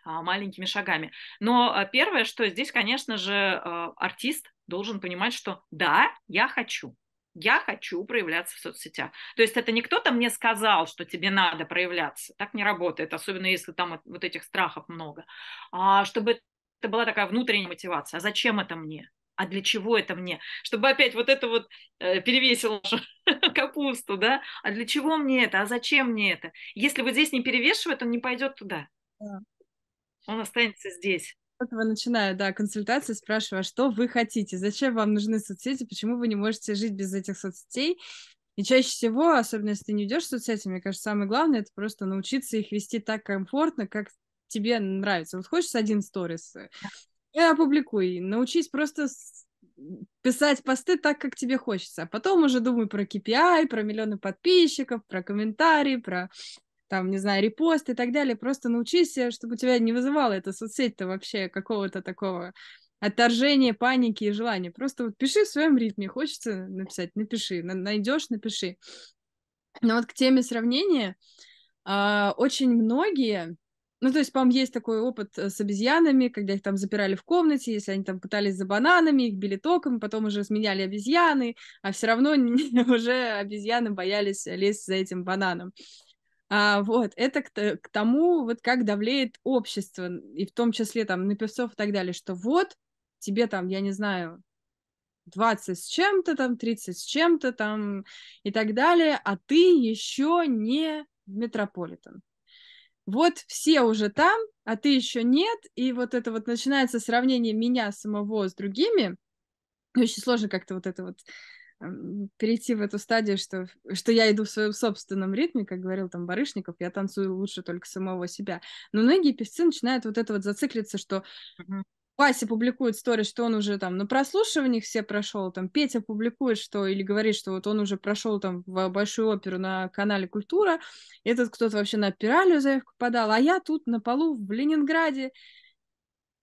маленькими шагами. Но первое, что здесь, конечно же, артист должен понимать, что да, я хочу, я хочу проявляться в соцсетях. То есть это не кто-то мне сказал, что тебе надо проявляться. Так не работает, особенно если там вот этих страхов много. А чтобы это была такая внутренняя мотивация. А зачем это мне? а для чего это мне? Чтобы опять вот это вот э, перевесило капусту, да? А для чего мне это? А зачем мне это? Если вот здесь не перевешивает, он не пойдет туда. Он останется здесь этого начинаю, да, консультации, спрашиваю, а что вы хотите, зачем вам нужны соцсети, почему вы не можете жить без этих соцсетей, и чаще всего, особенно если ты не идешь в соцсети, мне кажется, самое главное это просто научиться их вести так комфортно, как тебе нравится. Вот хочешь один сторис, э, и опубликуй. Научись просто писать посты так, как тебе хочется. А потом уже думай про KPI, про миллионы подписчиков, про комментарии, про там, не знаю, репост и так далее. Просто научись, э, чтобы у тебя не вызывало эта соцсеть-то вообще какого-то такого отторжения, паники и желания. Просто вот пиши в своем ритме. Хочется написать, напиши. Найдешь, напиши. Но вот к теме сравнения а, очень многие, ну, то есть, по-моему, есть такой опыт э, с обезьянами, когда их там запирали в комнате, если они там пытались за бананами, их били током, потом уже сменяли обезьяны, а все равно уже обезьяны боялись лезть за этим бананом. А, вот, это к, к тому, вот как давлеет общество, и в том числе там на певцов и так далее, что вот тебе там, я не знаю, 20 с чем-то там, 30 с чем-то там и так далее, а ты еще не метрополитен. Вот все уже там, а ты еще нет, и вот это вот начинается сравнение меня самого с другими, очень сложно как-то вот это вот перейти в эту стадию, что, что я иду в своем собственном ритме, как говорил там Барышников, я танцую лучше только самого себя. Но многие певцы начинают вот это вот зациклиться, что Вася публикует сторис, что он уже там на прослушиваниях все прошел, там Петя публикует, что или говорит, что вот он уже прошел там в а, большую оперу на канале Культура, этот кто-то вообще на пиралью заявку подал, а я тут на полу в Ленинграде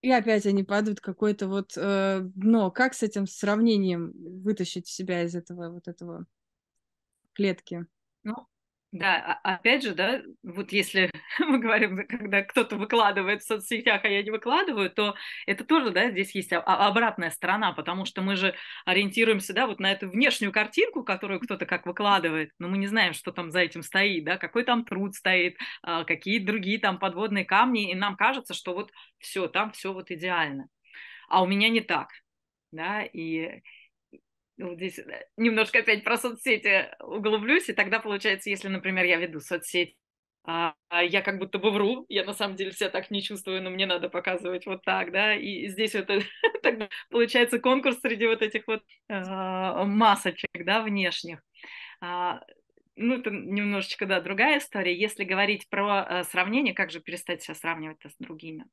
и опять они падают какое-то вот э, дно. Как с этим сравнением вытащить себя из этого вот этого клетки? Ну, да, а, опять же, да, вот если мы говорим, когда кто-то выкладывает в соцсетях, а я не выкладываю, то это тоже, да, здесь есть обратная сторона, потому что мы же ориентируемся, да, вот на эту внешнюю картинку, которую кто-то как выкладывает, но мы не знаем, что там за этим стоит, да, какой там труд стоит, а, какие другие там подводные камни, и нам кажется, что вот все, там все вот идеально, а у меня не так, да, и вот ну, здесь э, немножко опять про соцсети углублюсь, и тогда получается, если, например, я веду соцсеть, а, а я как будто бы вру, я на самом деле себя так не чувствую, но мне надо показывать вот так, да, и здесь вот тогда получается конкурс среди вот этих вот а, масочек, да, внешних. А, ну, это немножечко, да, другая история. Если говорить про э, сравнение, как же перестать себя сравнивать с другими?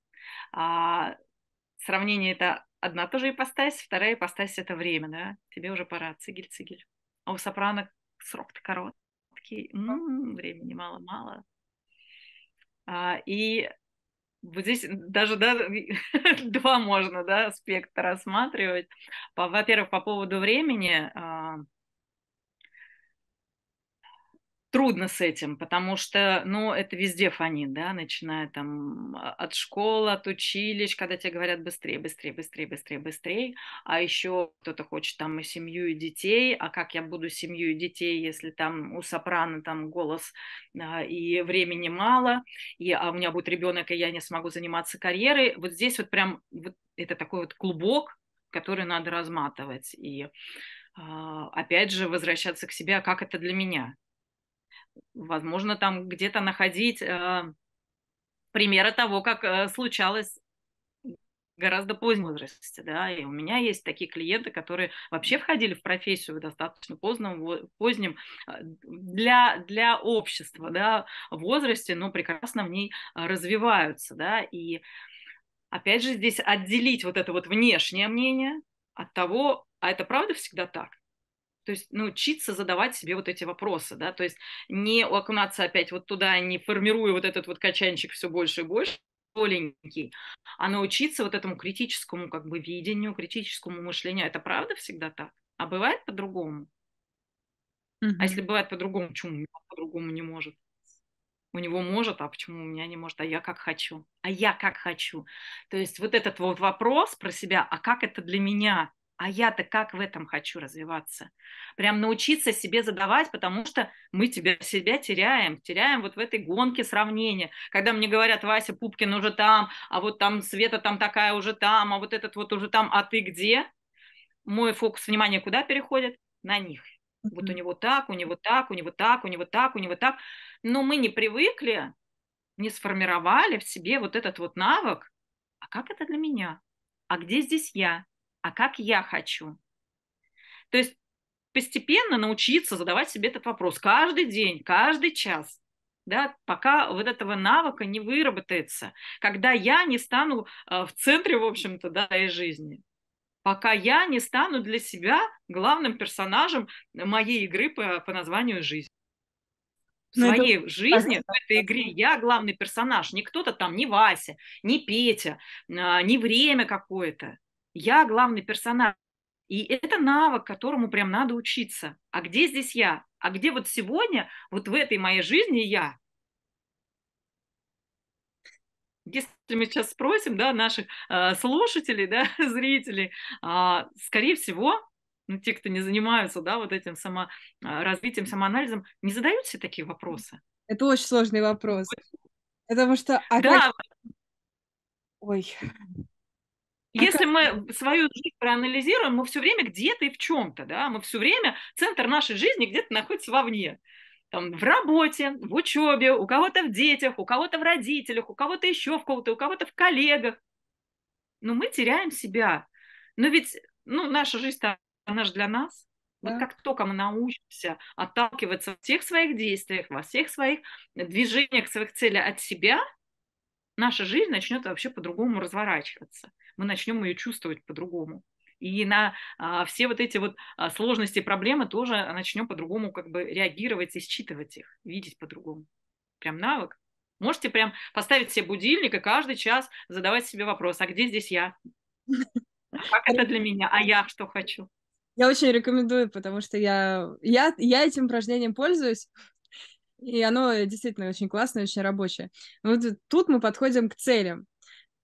Сравнение — это одна тоже ипостась, вторая ипостась — это время, да? Тебе уже пора, цигель-цигель. А у сопрано срок-то короткий, м-м, времени мало-мало. А, и вот здесь даже да, два можно да, аспекта рассматривать. Во-первых, по поводу времени, а, трудно с этим, потому что, ну, это везде фонит, да, начиная там от школы, от училищ, когда тебе говорят быстрее, быстрее, быстрее, быстрее, быстрее, а еще кто-то хочет там и семью, и детей, а как я буду семью и детей, если там у сопрано там голос а, и времени мало, и, а у меня будет ребенок, и я не смогу заниматься карьерой, вот здесь вот прям вот это такой вот клубок, который надо разматывать, и а, опять же, возвращаться к себе, а как это для меня? возможно, там где-то находить э, примеры того, как э, случалось гораздо позднем возрасте, да, и у меня есть такие клиенты, которые вообще входили в профессию в достаточно поздном, позднем э, для, для общества, да, возрасте, но прекрасно в ней э, развиваются, да, и опять же здесь отделить вот это вот внешнее мнение от того, а это правда всегда так, то есть научиться задавать себе вот эти вопросы, да, то есть не окунаться опять вот туда, не формируя вот этот вот качанчик все больше и больше, толенький, а научиться вот этому критическому как бы видению, критическому мышлению. Это правда всегда так? А бывает по-другому? Mm-hmm. А если бывает по-другому, почему у меня по-другому не может? у него может, а почему у меня не может, а я как хочу, а я как хочу. То есть вот этот вот вопрос про себя, а как это для меня, а я-то как в этом хочу развиваться? Прям научиться себе задавать, потому что мы тебя, себя теряем, теряем вот в этой гонке сравнения. Когда мне говорят, Вася Пупкин уже там, а вот там Света там такая уже там, а вот этот вот уже там, а ты где? Мой фокус внимания куда переходит? На них. Вот у него так, у него так, у него так, у него так, у него так. Но мы не привыкли, не сформировали в себе вот этот вот навык. А как это для меня? А где здесь я? а как я хочу. То есть постепенно научиться задавать себе этот вопрос каждый день, каждый час, да, пока вот этого навыка не выработается, когда я не стану э, в центре, в общем-то, да, своей жизни, пока я не стану для себя главным персонажем моей игры по, по названию «Жизнь». В Но ну, своей это... жизни, в этой игре я главный персонаж, не кто-то там, не Вася, не Петя, э, не время какое-то я главный персонаж. И это навык, которому прям надо учиться. А где здесь я? А где вот сегодня, вот в этой моей жизни я? Если мы сейчас спросим да, наших э, слушателей, да, зрителей, э, скорее всего, ну, те, кто не занимаются да, вот этим само, а, развитием, самоанализом, не задают себе такие вопросы. Это очень сложный вопрос. Потому что... Опять... Да. Ой, если мы свою жизнь проанализируем, мы все время где-то и в чем-то, да, мы все время, центр нашей жизни где-то находится вовне. Там, в работе, в учебе, у кого-то в детях, у кого-то в родителях, у кого-то еще в кого-то, у кого-то в коллегах. Но мы теряем себя. Но ведь ну, наша жизнь, она же для нас. Вот да. как только мы научимся отталкиваться во всех своих действиях, во всех своих движениях, своих целей от себя, наша жизнь начнет вообще по-другому разворачиваться мы начнем ее чувствовать по-другому. И на а, все вот эти вот а, сложности, проблемы тоже начнем по-другому как бы реагировать и считывать их, видеть по-другому. Прям навык. Можете прям поставить себе будильник и каждый час задавать себе вопрос, а где здесь я? А как это для меня? А я что хочу? Я очень рекомендую, потому что я, я, я этим упражнением пользуюсь, и оно действительно очень классное, очень рабочее. вот тут мы подходим к целям.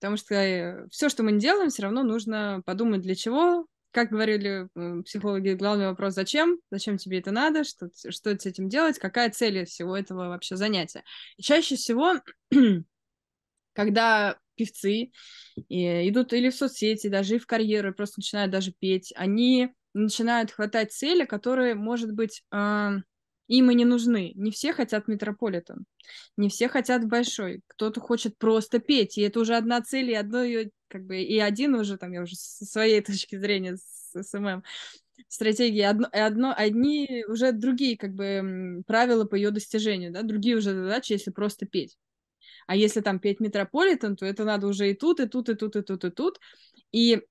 Потому что э, все, что мы не делаем, все равно нужно подумать, для чего, как говорили психологи, главный вопрос «зачем?», «зачем тебе это надо?», «что, что с этим делать?», «какая цель всего этого вообще занятия?». И чаще всего, когда певцы и, э, идут или в соцсети, даже и в карьеру, просто начинают даже петь, они начинают хватать цели, которые, может быть, а, им и не нужны. Не все хотят метрополитен, не все хотят большой. Кто-то хочет просто петь, и это уже одна цель, и одно ее, как бы, и один уже, там, я уже со своей точки зрения, с СММ, стратегии, одно, одно, одни уже другие, как бы, правила по ее достижению, да, другие уже задачи, если просто петь. А если там петь метрополитен, то это надо уже и тут, и тут, и тут, и тут, и тут. И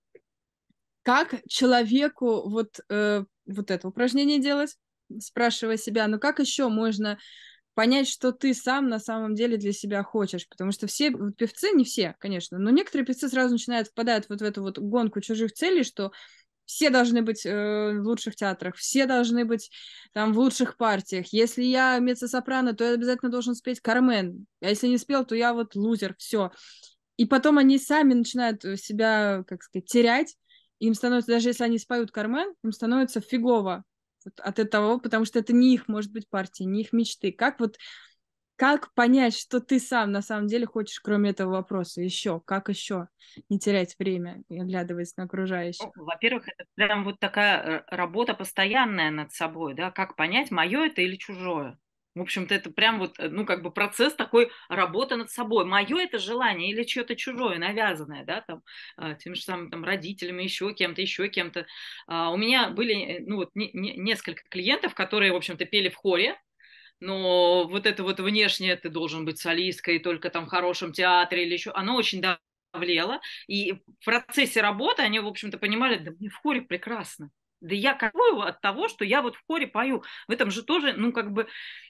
как человеку вот, э, вот это упражнение делать, спрашивая себя, ну как еще можно понять, что ты сам на самом деле для себя хочешь. Потому что все певцы, не все, конечно, но некоторые певцы сразу начинают впадают вот в эту вот гонку чужих целей, что все должны быть э, в лучших театрах, все должны быть там в лучших партиях. Если я меццо-сопрано, то я обязательно должен спеть Кармен. А если не спел, то я вот лузер, все. И потом они сами начинают э, себя, как сказать, терять. Им становится, даже если они споют Кармен, им становится фигово от этого, потому что это не их, может быть, партии, не их мечты. Как вот как понять, что ты сам на самом деле хочешь, кроме этого вопроса, еще, как еще не терять время и оглядываясь на окружающих? Ну, во-первых, это прям вот такая э, работа постоянная над собой, да, как понять, мое это или чужое. В общем-то, это прям вот, э, ну, как бы процесс такой работы над собой. Мое это желание или что-то чужое, навязанное, да, там, а, тем же самым там родителями, еще кем-то, еще кем-то. А, у меня были, э, ну, вот не, не, несколько клиентов, которые, в общем-то, пели в хоре, но вот это вот внешнее, ты должен быть солисткой, только там в хорошем театре или еще, оно очень давлело, и в процессе работы они, в общем-то, понимали, да мне в хоре прекрасно, да я кайфую от того, что я вот в хоре пою. В этом же тоже, ну, как бы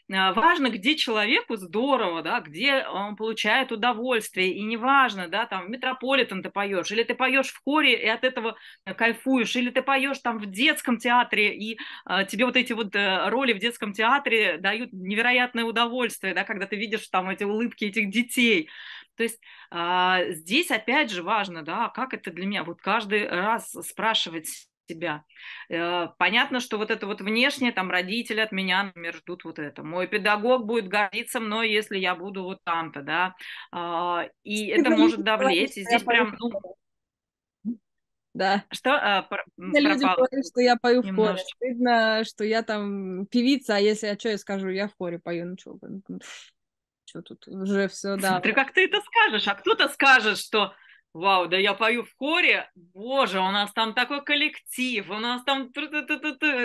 а, важно, где человеку здорово, да, где он получает удовольствие. И неважно, да, там в Метрополитен ты поешь, или ты поешь в хоре и от этого кайфуешь, или ты поешь там в детском театре, и э, тебе вот эти вот э, роли в детском театре дают невероятное удовольствие, да, когда ты видишь там эти улыбки этих детей. То есть э, здесь опять же важно, да, как это для меня. Вот каждый раз спрашивать себя. Э, понятно, что вот это вот внешнее, там родители от меня, например, ждут вот это. Мой педагог будет гордиться мной, если я буду вот там-то, да. А, и Ты это может давлеть. И здесь прям, ну, да. Что? А, про- Когда люди говорят, что я пою в хоре. Стыдно, что я там певица, а если, я а что я скажу, я в хоре пою, ну что, ну, ну, что тут уже все, да. Смотри, как ты это скажешь, а кто-то скажет, что Вау, да я пою в хоре, боже, у нас там такой коллектив, у нас там...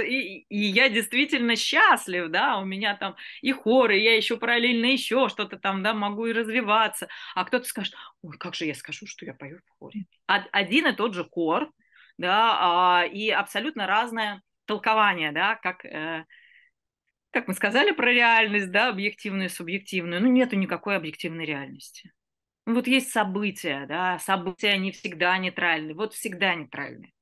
И, и я действительно счастлив, да, у меня там и хоры, я еще параллельно еще что-то там, да, могу и развиваться. А кто-то скажет, ой, как же я скажу, что я пою в хоре. Один и тот же хор, да, а, и абсолютно разное толкование, да, как э, как мы сказали про реальность, да, объективную, и субъективную, ну, нету никакой объективной реальности. Вот есть события, да, события, они всегда нейтральны, вот всегда нейтральны.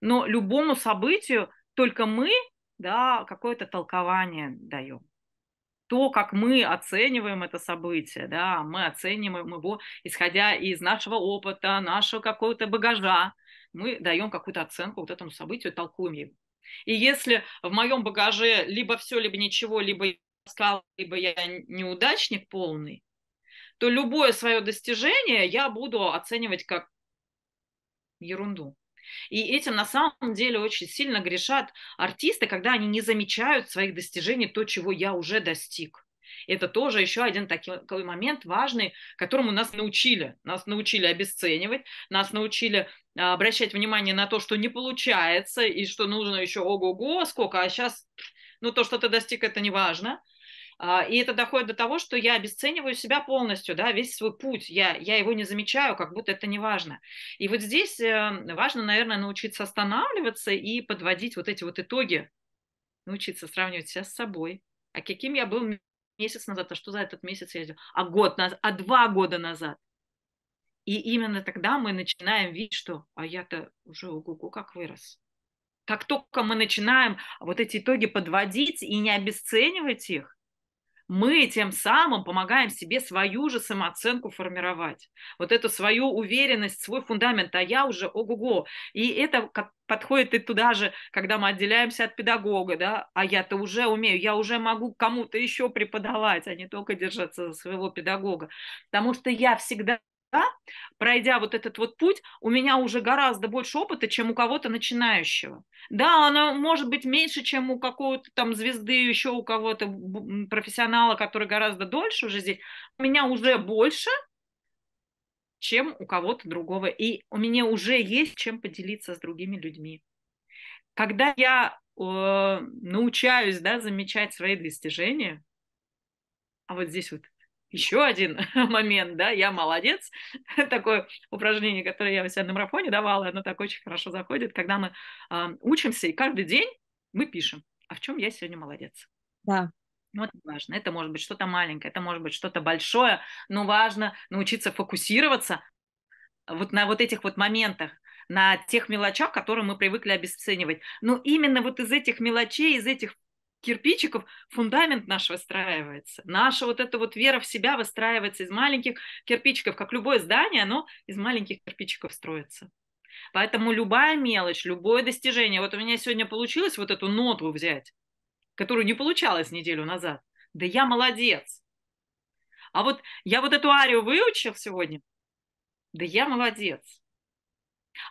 Но любому событию только мы, да, какое-то толкование даем. То, как мы оцениваем это событие, да, мы оцениваем его, исходя из нашего опыта, нашего какого-то багажа, мы даем какую-то оценку вот этому событию, толкуем его. И если в моем багаже либо все, либо ничего, либо я либо я неудачник полный, то любое свое достижение я буду оценивать как ерунду. И этим на самом деле очень сильно грешат артисты, когда они не замечают своих достижений, то, чего я уже достиг. Это тоже еще один такой момент важный, которому нас научили. Нас научили обесценивать, нас научили а, обращать внимание на то, что не получается, и что нужно еще ого-го, сколько, а сейчас, ну, то, что ты достиг, это не важно. А, и это доходит до того, что я обесцениваю себя полностью, да, весь свой путь, я, я его не замечаю, как будто это не важно. И вот здесь э, важно, наверное, научиться останавливаться и подводить вот эти вот итоги, научиться сравнивать себя с собой. А каким я был месяц назад, а что за этот месяц я сделал, а год назад, а два года назад. И именно тогда мы начинаем видеть, что а я-то уже ого-го как вырос. Как только мы начинаем вот эти итоги подводить и не обесценивать их, мы тем самым помогаем себе свою же самооценку формировать. Вот эту свою уверенность, свой фундамент, а я уже ого-го. И это как подходит и туда же, когда мы отделяемся от педагога, да, а я-то уже умею, я уже могу кому-то еще преподавать, а не только держаться за своего педагога. Потому что я всегда да, пройдя вот этот вот путь, у меня уже гораздо больше опыта, чем у кого-то начинающего. Да, оно может быть меньше, чем у какого-то там звезды, еще у кого-то профессионала, который гораздо дольше уже здесь. У меня уже больше, чем у кого-то другого. И у меня уже есть чем поделиться с другими людьми. Когда я э, научаюсь да, замечать свои достижения, а вот здесь вот еще один момент, да, я молодец, такое упражнение, которое я у себя на марафоне давала, оно так очень хорошо заходит, когда мы э, учимся, и каждый день мы пишем, а в чем я сегодня молодец. Да. Ну, это важно. Это может быть что-то маленькое, это может быть что-то большое, но важно научиться фокусироваться вот на вот этих вот моментах, на тех мелочах, которые мы привыкли обесценивать. Но именно вот из этих мелочей, из этих кирпичиков фундамент наш выстраивается. Наша вот эта вот вера в себя выстраивается из маленьких кирпичиков. Как любое здание, оно из маленьких кирпичиков строится. Поэтому любая мелочь, любое достижение. Вот у меня сегодня получилось вот эту ноту взять, которую не получалось неделю назад. Да я молодец. А вот я вот эту арию выучил сегодня. Да я молодец.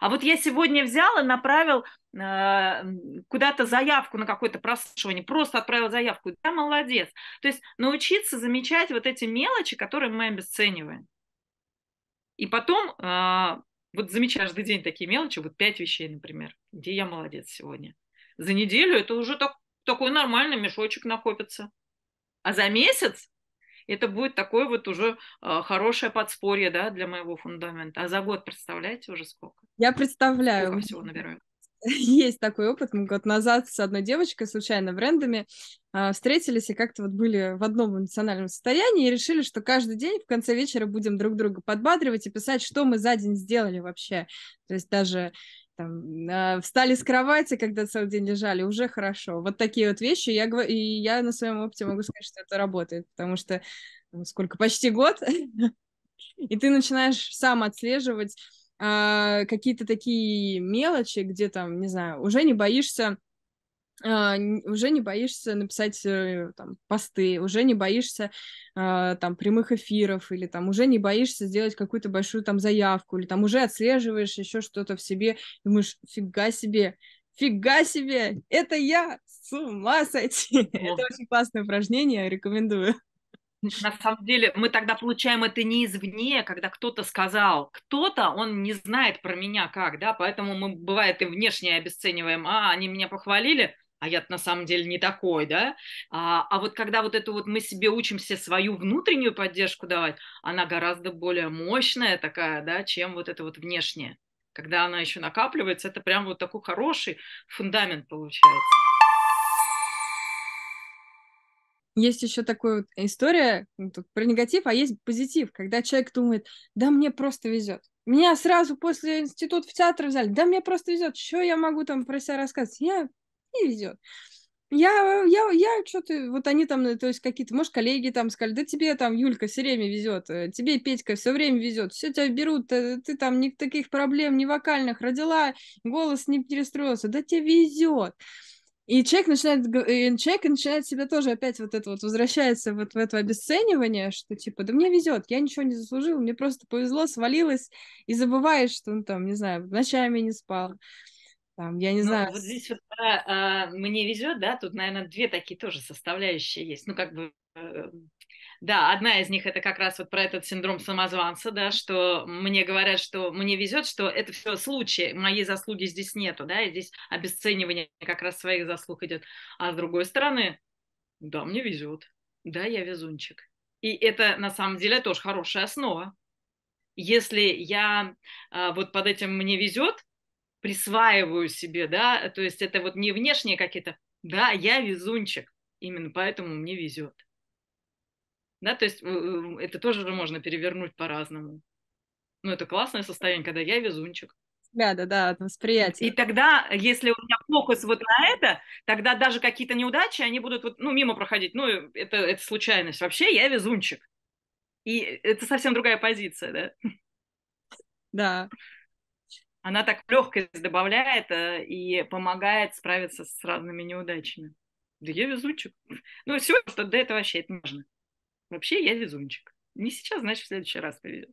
А вот я сегодня взял и направил а, куда-то заявку на какое-то прослушивание, просто отправил заявку, да, молодец. То есть научиться замечать вот эти мелочи, которые мы обесцениваем. И потом а, вот замечаю каждый день такие мелочи, вот пять вещей, например, где я молодец сегодня. За неделю это уже так, такой нормальный мешочек накопится. А за месяц это будет такое вот уже э, хорошее подспорье да, для моего фундамента. А за год, представляете, уже сколько? Я представляю. Сколько всего набираю? есть такой опыт. Мы год назад с одной девочкой случайно в рендоме а, встретились и как-то вот были в одном эмоциональном состоянии и решили, что каждый день в конце вечера будем друг друга подбадривать и писать, что мы за день сделали вообще. То есть даже там, а, встали с кровати, когда целый день лежали, уже хорошо. Вот такие вот вещи. Я, говорю, и я на своем опыте могу сказать, что это работает, потому что ну, сколько, почти год, и ты начинаешь сам отслеживать а, какие-то такие мелочи, где там, не знаю, уже не боишься а, уже не боишься написать э, там посты, уже не боишься а, там прямых эфиров или там уже не боишься сделать какую-то большую там заявку или там уже отслеживаешь еще что-то в себе, и думаешь, фига себе, фига себе, это я, с ума сойти. Это очень классное упражнение, рекомендую. На самом деле мы тогда получаем это не извне, когда кто-то сказал, кто-то, он не знает про меня как, да, поэтому мы, бывает, и внешне обесцениваем, а, они меня похвалили, а я на самом деле не такой, да, а, а вот когда вот эту вот мы себе учимся свою внутреннюю поддержку давать, она гораздо более мощная такая, да, чем вот это вот внешнее. Когда она еще накапливается, это прям вот такой хороший фундамент получается. есть еще такая вот история ну, про негатив, а есть позитив, когда человек думает, да мне просто везет. Меня сразу после института в театр взяли, да мне просто везет, что я могу там про себя рассказывать, я не везет. Я, я, я что-то, вот они там, то есть какие-то, может, коллеги там сказали, да тебе там Юлька все время везет, э, тебе Петька все время везет, все тебя берут, ты, э, ты там никаких проблем, ни вокальных родила, голос не перестроился, да тебе везет. И человек начинает, и человек начинает себя тоже опять вот это вот возвращается вот в это обесценивание, что типа, да мне везет, я ничего не заслужил, мне просто повезло, свалилось, и забывает, что он там, не знаю, ночами не спал, там, я не ну, знаю. Вот здесь вот да, мне везет, да, тут, наверное, две такие тоже составляющие есть, ну, как бы э, да, одна из них это как раз вот про этот синдром самозванца, да, что мне говорят, что мне везет, что это все случаи, моей заслуги здесь нету, да, и здесь обесценивание как раз своих заслуг идет. А с другой стороны, да, мне везет, да, я везунчик. И это на самом деле тоже хорошая основа. Если я а, вот под этим мне везет, присваиваю себе, да, то есть это вот не внешние какие-то, да, я везунчик, именно поэтому мне везет. Да, то есть э, это тоже можно перевернуть по-разному. Ну, это классное состояние, когда я везунчик. Да, да, да, восприятие. И тогда, если у меня фокус вот на это, тогда даже какие-то неудачи, они будут вот, ну, мимо проходить. Ну, э, это, это случайность. Вообще я везунчик. И э, это совсем другая позиция, да? Да. Она так легкость добавляет и помогает справиться с разными неудачами. Да я везунчик. Ну, все, что до этого вообще, это можно. Вообще я везунчик. Не сейчас, значит, в следующий раз повезет.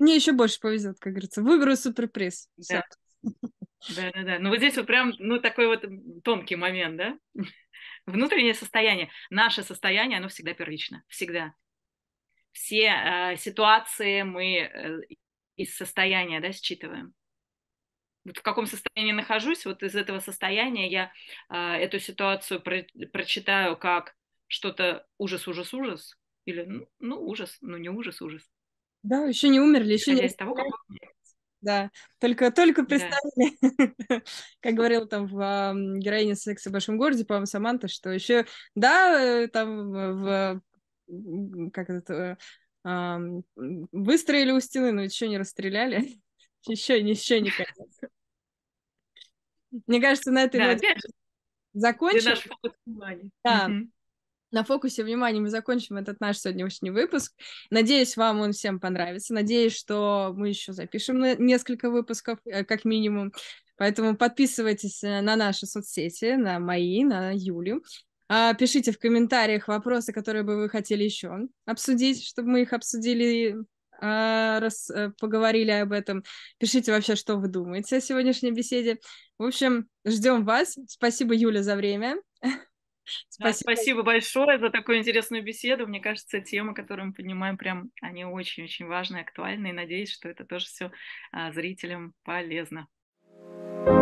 Мне еще больше повезет, как говорится. Выиграю суперприз. Да. Да, да, да. Ну вот здесь вот прям, ну такой вот тонкий момент, да? Внутреннее состояние, наше состояние, оно всегда первично, всегда. Все э, ситуации мы э, из состояния, да, считываем. Вот в каком состоянии нахожусь, вот из этого состояния я э, эту ситуацию про прочитаю как что-то ужас, ужас, ужас, или, ну, ну ужас, ну не ужас, ужас. Да, еще не умерли, еще Исходя не... Из того, как... Да, только, только представили, да. как говорил там в а, героине «Секса в большом городе», по-моему, Саманта, что еще, да, э, там в, как это, э, а, выстроили у стены, но еще не расстреляли, еще, еще не конец. Мне кажется, на этой да, ноте закончим. Да на фокусе внимания мы закончим этот наш сегодняшний выпуск. Надеюсь, вам он всем понравится. Надеюсь, что мы еще запишем несколько выпусков, э, как минимум. Поэтому подписывайтесь э, на наши соцсети, на мои, на Юлю. А, пишите в комментариях вопросы, которые бы вы хотели еще обсудить, чтобы мы их обсудили а, раз э, поговорили об этом. Пишите вообще, что вы думаете о сегодняшней беседе. В общем, ждем вас. Спасибо, Юля, за время. Спасибо. Да, спасибо большое за такую интересную беседу. Мне кажется, темы, которые мы поднимаем, прям они очень-очень важные, актуальные. Надеюсь, что это тоже все а, зрителям полезно. thank